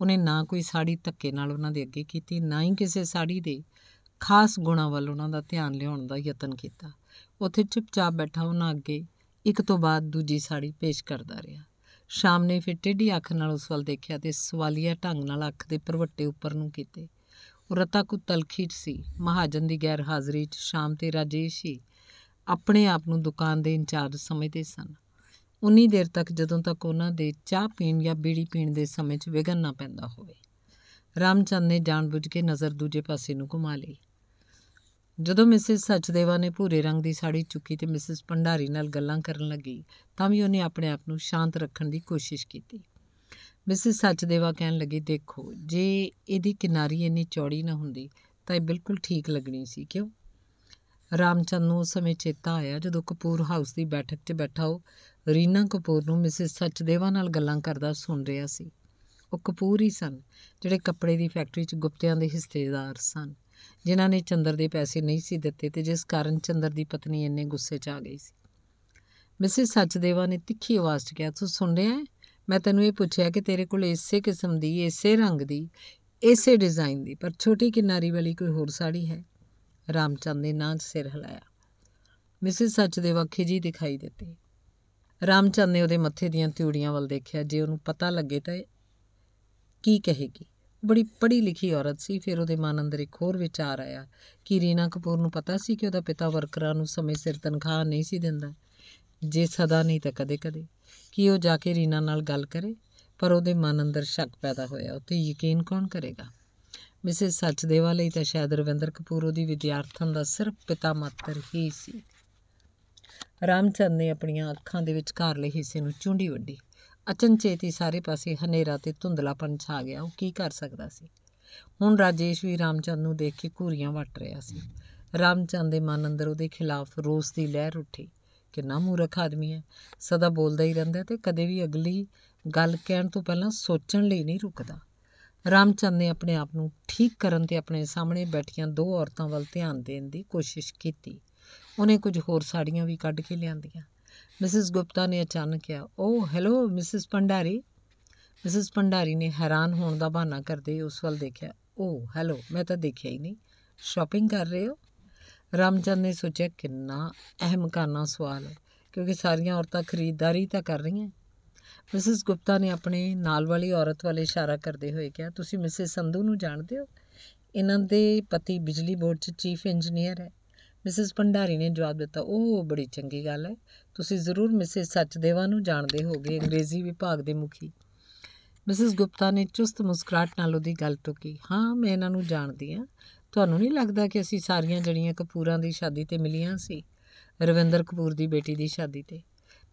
ਉਹਨੇ ਨਾ ਕੋਈ ਸਾੜੀ ਧੱਕੇ ਨਾਲ ਉਹਨਾਂ ਦੇ ਅੱਗੇ ਕੀਤੀ ਨਾ ਹੀ ਕਿਸੇ ਸਾੜੀ ਦੇ ਖਾਸ ਗੁਣਾਂ ਵੱਲ ਉਹਨਾਂ ਦਾ ਧਿਆਨ ਲਿਆਉਣ ਦਾ ਯਤਨ ਕੀਤਾ ਉੱਥੇ ਚੁੱਪਚਾਪ ਬੈਠਾ ਉਹਨਾਂ ਅੱਗੇ ਇੱਕ ਤੋਂ ਬਾਅਦ ਦੂਜੀ ਸਾੜੀ ਪੇਸ਼ ਕਰਦਾ ਰਿਹਾ ਸ਼ਾਮ ਨੇ ਫਿਰ ਟੇਢੀ ਅੱਖ ਨਾਲ ਉਸ ਵੱਲ ਦੇਖਿਆ ਤੇ ਸਵਾਲੀਆ ਢੰਗ ਨਾਲ ਅੱਖ ਦੇ ਪਰਵੱਟੇ ਉੱਪਰ ਨੂੰ ਕੀਤੇ ਉਹ ਰਤਾ ਕੋ ਤਲਖੀ 'ਚ ਸੀ ਮਹਾਜਨ ਦੀ ਗੈਰ ਹਾਜ਼ਰੀ 'ਚ ਸ਼ਾਮ ਤੇ ਰਾਜੇਸ਼ ਹੀ ਆਪਣੇ ਆਪ ਨੂੰ ਦੁਕਾਨ ਦੇ ਇੰਚਾਰਜ ਸਮਝਦੇ ਸਨ ਉਨੀ ਦੇਰ ਤੱਕ ਜਦੋਂ ਤੱਕ ਉਹਨਾਂ ਦੇ ਚਾਹ ਪੀਣ ਜਾਂ ਬੀੜੀ ਪੀਣ ਦੇ ਸਮੇਂ 'ਚ ਵਿਗਨ ਨਾ ਪੈਂਦਾ ਹੋਵੇ ਰਾਮਚੰਦ ਨੇ ਜਾਣਬੁੱਝ ਕੇ ਨਜ਼ਰ ਦੂਜੇ ਪਾਸੇ ਨੂੰ ਘੁਮਾ ਲਈ ਜਦੋਂ ਮਿਸਿਸ ਸਚਦੇਵਾ ਨੇ ਭੂਰੇ ਰੰਗ ਦੀ ਸਾੜੀ ਚੁੱਕੀ ਤੇ ਮਿਸਿਸ ਭੰਡਾਰੀ ਨਾਲ ਗੱਲਾਂ ਕਰਨ ਲੱਗੀ ਤਾਂ ਵੀ ਉਹਨੇ ਆਪਣੇ ਆਪ ਨੂੰ ਸ਼ਾਂਤ ਰੱਖਣ ਦੀ ਕੋਸ਼ਿਸ਼ ਕੀਤੀ ਮਿਸਿਸ ਸਚਦੇਵਾ ਕਹਿਣ ਲੱਗੀ ਦੇਖੋ ਜੇ ਇਹਦੀ ਕਿਨਾਰੀ ਇੰਨੀ ਚੌੜੀ ਨਾ ਹੁੰਦੀ ਤਾਂ ਇਹ ਬਿਲਕੁਲ ਠੀਕ ਲੱਗਣੀ ਸੀ ਕਿਉਂ ਰਾਮਚੰਦ ਨੂੰ ਉਸ ਸਮੇਂ ਚੇਤਾ ਆਇਆ ਜਦੋਂ ਕਪੂਰ ਹਾਊਸ ਦੀ ਬੈਠਕ 'ਚ ਬੈਠਾ ਉਹ ਰੀਨਾ ਕਪੂਰ ਨੂੰ ਮਿਸਿਸ ਸਚਦੇਵਾ ਨਾਲ ਗੱਲਾਂ ਕਰਦਾ ਸੁਣ ਰਿਹਾ ਸੀ ਉਹ ਕਪੂਰ ਹੀ ਸਨ ਜਿਹੜੇ ਕੱਪੜੇ ਦੀ ਫੈਕਟਰੀ 'ਚ ਗੁਪਤਿਆਂ ਦੇ ਹਿੱਸੇਦਾਰ ਸਨ ਜਿਨ੍ਹਾਂ ਨੇ ਚੰਦਰ ਦੇ ਪੈਸੇ ਨਹੀਂ ਸੀ ਦਿੱਤੇ ਤੇ ਜਿਸ ਕਾਰਨ ਚੰਦਰ ਦੀ ਪਤਨੀ ਇੰਨੇ ਗੁੱਸੇ 'ਚ ਆ ਗਈ ਸੀ ਮਿਸਿਸ ਸੱਚਦੇਵਾ ਨੇ ਤਿੱਖੀ ਆਵਾਜ਼ 'ਚ ਕਿਹਾ ਤੂੰ ਸੁਣ ਰਿਹਾ ਮੈਂ ਤੈਨੂੰ ਇਹ ਪੁੱਛਿਆ ਕਿ ਤੇਰੇ ਕੋਲ ਇਸੇ ਕਿਸਮ ਦੀ ਇਸੇ ਰੰਗ ਦੀ ਇਸੇ ਡਿਜ਼ਾਈਨ ਦੀ ਪਰ ਛੋਟੀ ਕਿਨਾਰੀ ਵਾਲੀ ਕੋਈ ਹੋਰ ਸਾੜੀ ਹੈ ਰਾਮਚੰਦ ਨੇ ਨਾਂ 'ਚ ਸਿਰ ਹਿਲਾਇਆ ਮਿਸਿਸ ਸੱਚਦੇਵਾ ਖਿਜੀ ਦਿਖਾਈ ਦਿੱਤੀ ਰਾਮਚੰਦ ਨੇ ਉਹਦੇ ਮੱਥੇ ਦੀਆਂ ਤਿਉੜੀਆਂ ਵੱਲ ਦੇਖਿਆ ਜੇ ਉਹਨੂੰ ਪਤਾ ਲੱਗੇ ਤਾਂ ਕੀ ਕਹੇਗੀ ਬੜੀ ਪੜ੍ਹੀ ਲਿਖੀ ਔਰਤ ਸੀ ਫਿਰ ਉਹਦੇ ਮਨ ਅੰਦਰ ਇੱਕ ਹੋਰ ਵਿਚਾਰ ਆਇਆ ਕਿ ਰੀਨਾ ਕਪੂਰ ਨੂੰ ਪਤਾ ਸੀ ਕਿ ਉਹਦਾ ਪਿਤਾ ਵਰਕਰਾਂ ਨੂੰ ਸਮੇਂ ਸਿਰ ਤਨਖਾਹ ਨਹੀਂ ਸੀ ਦਿੰਦਾ ਜੇ ਸਦਾ ਨਹੀਂ ਤਾਂ ਕਦੇ-ਕਦੇ ਕਿ ਉਹ ਜਾ ਕੇ ਰੀਨਾ ਨਾਲ ਗੱਲ ਕਰੇ ਪਰ ਉਹਦੇ ਮਨ ਅੰਦਰ ਸ਼ੱਕ ਪੈਦਾ ਹੋਇਆ ਉਹ ਤੇ ਯਕੀਨ ਕੌਣ ਕਰੇਗਾ ਮਿਸਿਸ ਸੱਚਦੇਵਾ ਲਈ ਤਾਂ ਸ਼ਾਇਦ ਰਵਿੰਦਰ ਕਪੂਰ ਉਹਦੀ ਵਿਦਿਆਰਥਣ ਦਾ ਸਿਰਫ ਪਿਤਾ ਮਾਤਰ ਹੀ ਸੀ ਰਾਮਚੰਦ ਨੇ ਆਪਣੀਆਂ ਅੱਖਾਂ ਦੇ ਵਿੱਚ ਲਈ ਹਿੱਸੇ ਨੂੰ ਚੁੰਡੀ ਵੱਡੀ ਅਚਨਚੇਤ ਹੀ ਸਾਰੇ ਪਾਸੇ ਹਨੇਰਾ ਤੇ ਧੁੰਦਲਾਪਨ ਛਾ ਗਿਆ ਉਹ ਕੀ ਕਰ ਸਕਦਾ ਸੀ ਹੁਣ ਰਾਜੇਸ਼ ਵੀ ਰਾਮਚੰਦ ਨੂੰ ਦੇਖ ਕੇ ਘੂਰੀਆਂ ਵਟ ਰਿਹਾ ਸੀ ਰਾਮਚੰਦ ਦੇ ਮਨ ਅੰਦਰ ਉਹਦੇ ਖਿਲਾਫ ਰੋਸ ਦੀ ਲਹਿਰ ਉੱਠੀ ਕਿ ਨਾ ਮੂਰਖ ਆਦਮੀ ਹੈ ਸਦਾ ਬੋਲਦਾ ਹੀ ਰਹਿੰਦਾ ਤੇ ਕਦੇ ਵੀ ਅਗਲੀ ਗੱਲ ਕਹਿਣ ਤੋਂ ਪਹਿਲਾਂ ਸੋਚਣ ਲਈ ਨਹੀਂ ਰੁਕਦਾ ਰਾਮਚੰਦ ਨੇ ਆਪਣੇ ਆਪ ਨੂੰ ਠੀਕ ਕਰਨ ਤੇ ਆਪਣੇ ਸਾਹਮਣੇ ਬੈਠੀਆਂ ਦੋ ਔਰਤਾਂ ਵੱਲ ਧਿਆਨ ਦੇਣ ਦੀ ਕੋਸ਼ਿਸ਼ ਕੀਤੀ ਉਹਨੇ ਕੁਝ ਹੋਰ ਸਾੜੀਆਂ ਵੀ ਕੱਢ ਕੇ ਲਿਆਂਦੀਆਂ ਮਿਸਿਸ ਗੁਪਤਾ ਨੇ ਅਚਾਨਕ ਕਿਹਾ oh hello Mrs Bhandari Mrs Bhandari ਨੇ ਹੈਰਾਨ ਹੋਣ ਦਾ ਬਹਾਨਾ ਕਰਦੇ ਉਸ ਵੱਲ ਦੇਖਿਆ ਓ oh, ਹੈਲੋ ਮੈਂ ਤਾਂ ਦੇਖਿਆ ਹੀ ਨਹੀਂ ਸ਼ਾਪਿੰਗ ਕਰ ਰਹੇ ਹੋ ਰਾਮਚੰਦ ਨੇ ਸੋਚਿਆ ਕਿੰਨਾ ਅਹਿਮ ਕਾਨਾ ਸਵਾਲ ਹੈ ਕਿਉਂਕਿ ਸਾਰੀਆਂ ਔਰਤਾਂ ਖਰੀਦਦਾਰੀ ਤਾਂ ਕਰ ਰਹੀਆਂ ਮਿਸਿਸ ਗੁਪਤਾ ਨੇ ਆਪਣੇ ਨਾਲ ਵਾਲੀ ਔਰਤ ਵੱਲ ਇਸ਼ਾਰਾ ਕਰਦੇ ਹੋਏ ਕਿਹਾ ਤੁਸੀਂ ਮਿਸਿਸ ਸੰਧੂ ਨੂੰ ਜਾਣਦੇ ਹੋ ਇਹਨਾਂ ਦੇ ਪਤੀ ਬਿਜਲੀ ਬੋਰਡ 'ਚ ਚੀਫ ਇੰਜੀਨੀਅਰ ਹੈ ਮਿਸਿਸ ਭੰਡਾਰੀ ਨੇ ਜਵਾਬ ਦਿੱਤਾ ਉਹ ਬੜੀ ਚੰਗੀ ਗੱਲ ਹੈ ਤੁਸੀਂ ਜ਼ਰੂਰ ਮਿਸਿਸ ਸੱਚਦੇਵਾ ਨੂੰ ਜਾਣਦੇ ਹੋਗੇ ਅੰਗਰੇਜ਼ੀ ਵਿਭਾਗ ਦੇ ਮੁਖੀ ਮਿਸਿਸ ਗੁਪਤਾ ਨੇ ਚੁਸਤ ਮੁਸਕਰਾਟ ਨਾਲ ਉਹਦੀ ਗੱਲ ਟੋਕੀ ਹਾਂ ਮੈਂ ਇਹਨਾਂ ਨੂੰ ਜਾਣਦੀ ਹਾਂ ਤੁਹਾਨੂੰ ਨਹੀਂ ਲੱਗਦਾ ਕਿ ਅਸੀਂ ਸਾਰੀਆਂ ਜਣੀਆਂ ਕਪੂਰਾਂ ਦੀ ਸ਼ਾਦੀ ਤੇ ਮਿਲੀਆਂ ਸੀ ਰਵਿੰਦਰ ਕਪੂਰ ਦੀ ਬੇਟੀ ਦੀ ਸ਼ਾਦੀ ਤੇ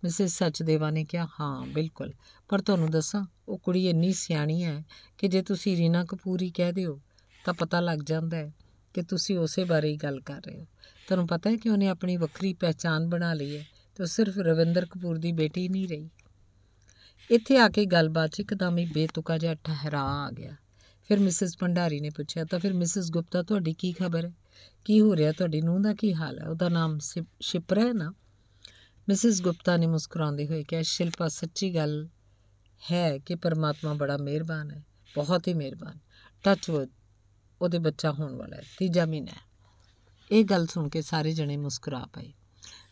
ਮਿਸਿਸ ਸੱਚਦੇਵਾ ਨੇ ਕਿਹਾ ਹਾਂ ਬਿਲਕੁਲ ਪਰ ਤੁਹਾਨੂੰ ਦੱਸਾਂ ਉਹ ਕੁੜੀ ਇੰਨੀ ਸਿਆਣੀ ਹੈ ਕਿ ਜੇ ਤੁਸੀਂ ਰੀਨਾ ਕਪੂਰ ਹੀ ਕਹਿ ਦਿਓ ਤਾਂ ਪਤਾ ਲੱਗ ਜਾਂਦਾ ਹੈ ਕਿ ਤੁਸੀਂ ਉਸੇ ਬਾਰੇ ਹੀ ਗੱਲ ਕਰ ਰਹੇ ਹੋ ਤੁਹਾਨੂੰ ਪਤਾ ਹੈ ਕਿ ਉਹਨੇ ਆਪਣੀ ਵੱਖਰੀ ਪਹਿਚਾਨ ਬਣਾ ਲਈ ਹੈ ਤੇ ਸਿਰਫ ਰਵਿੰਦਰ ਕਪੂਰ ਦੀ ਬੇਟੀ ਨਹੀਂ ਰਹੀ ਇੱਥੇ ਆ ਕੇ ਗੱਲਬਾਤ 'ਚ ਇੱਕਦਮ ਹੀ ਬੇਤੁਕਾ ਜਿਹਾ ਠਹਿਰਾ ਆ ਗਿਆ ਫਿਰ ਮਿਸਿਸ ਭੰਡਾਰੀ ਨੇ ਪੁੱਛਿਆ ਤਾਂ ਫਿਰ ਮਿਸਿਸ ਗੁਪਤਾ ਤੁਹਾਡੀ ਕੀ ਖਬਰ ਹੈ ਕੀ ਹੋ ਰਿਹਾ ਤੁਹਾਡੀ ਨੂੰਹ ਦਾ ਕੀ ਹਾਲ ਹੈ ਉਹਦਾ ਨਾਮ ਸ਼ਿਪਰਾ ਹੈ ਨਾ ਮਿਸਿਸ ਗੁਪਤਾ ਨੇ ਮੁਸਕਰਾਉਂਦੇ ਹੋਏ ਕਿਹਾ ਸ਼ਿਲਪਾ ਸੱਚੀ ਗੱਲ ਹੈ ਕਿ ਪਰਮਾਤਮਾ ਬੜਾ ਮਿਹਰਬਾਨ ਹੈ ਬਹੁਤ ਹੀ ਮਿਹਰਬਾਨ ਟੱਚਵੁੱਡ ਉਹਦੇ ਬੱਚਾ ਹੋਣ ਵਾਲਾ ਹੈ ਤੀਜਾ ਮਹੀਨਾ ਇਹ ਗੱਲ ਸੁਣ ਕੇ ਸਾਰੇ ਜਣੇ ਮੁਸਕਰਾ ਪਏ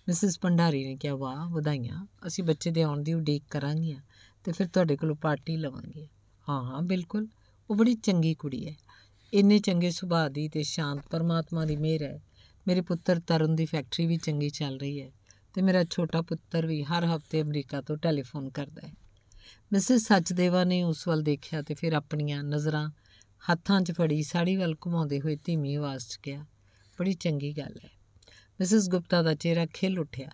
ਮਿਸਿਸ ਭੰਡਾਰੀ ਨੇ ਕਿਹਾ ਵਾਹ ਵਧਾਈਆਂ ਅਸੀਂ ਬੱਚੇ ਦੇ ਆਉਣ ਦੀ ਉਡੀਕ ਕਰਾਂਗੇ ਤੇ ਫਿਰ ਤੁਹਾਡੇ ਕੋਲੋਂ ਪਾਰਟੀ ਲਵਾਂਗੇ ਹਾਂ ਹਾਂ ਬਿਲਕੁਲ ਉਹ ਬੜੀ ਚੰਗੀ ਕੁੜੀ ਹੈ ਇੰਨੇ ਚੰਗੇ ਸੁਭਾਅ ਦੀ ਤੇ ਸ਼ਾਂਤ ਪਰਮਾਤਮਾ ਦੀ ਮਿਹਰ ਹੈ ਮੇਰੇ ਪੁੱਤਰ ਤਰੁਣ ਦੀ ਫੈਕਟਰੀ ਵੀ ਚੰਗੀ ਚੱਲ ਰਹੀ ਹੈ ਤੇ ਮੇਰਾ ਛੋਟਾ ਪੁੱਤਰ ਵੀ ਹਰ ਹਫਤੇ ਅਮਰੀਕਾ ਤੋਂ ਟੈਲੀਫੋਨ ਕਰਦਾ ਹੈ ਮਿਸਿਸ ਸੱਚਦੇਵਾ ਨੇ ਉਸ ਵੱਲ ਦੇਖਿਆ ਤੇ ਫਿਰ ਆਪਣੀਆਂ ਨਜ਼ਰਾਂ ਹੱਥਾਂ 'ਚ ਫੜੀ ਸਾੜੀ ਵੱਲ ਘੁਮਾਉਂਦੇ ਹੋਏ ਧੀਮੀ ਆਵਾਜ਼ 'ਚ ਕਿਹਾ ਬੜੀ ਚੰਗੀ ਗੱਲ ਹੈ ਮਿਸਿਸ ਗੁਪਤਾ ਦਾ ਚਿਹਰਾ ਖਿਲ ਉੱਠਿਆ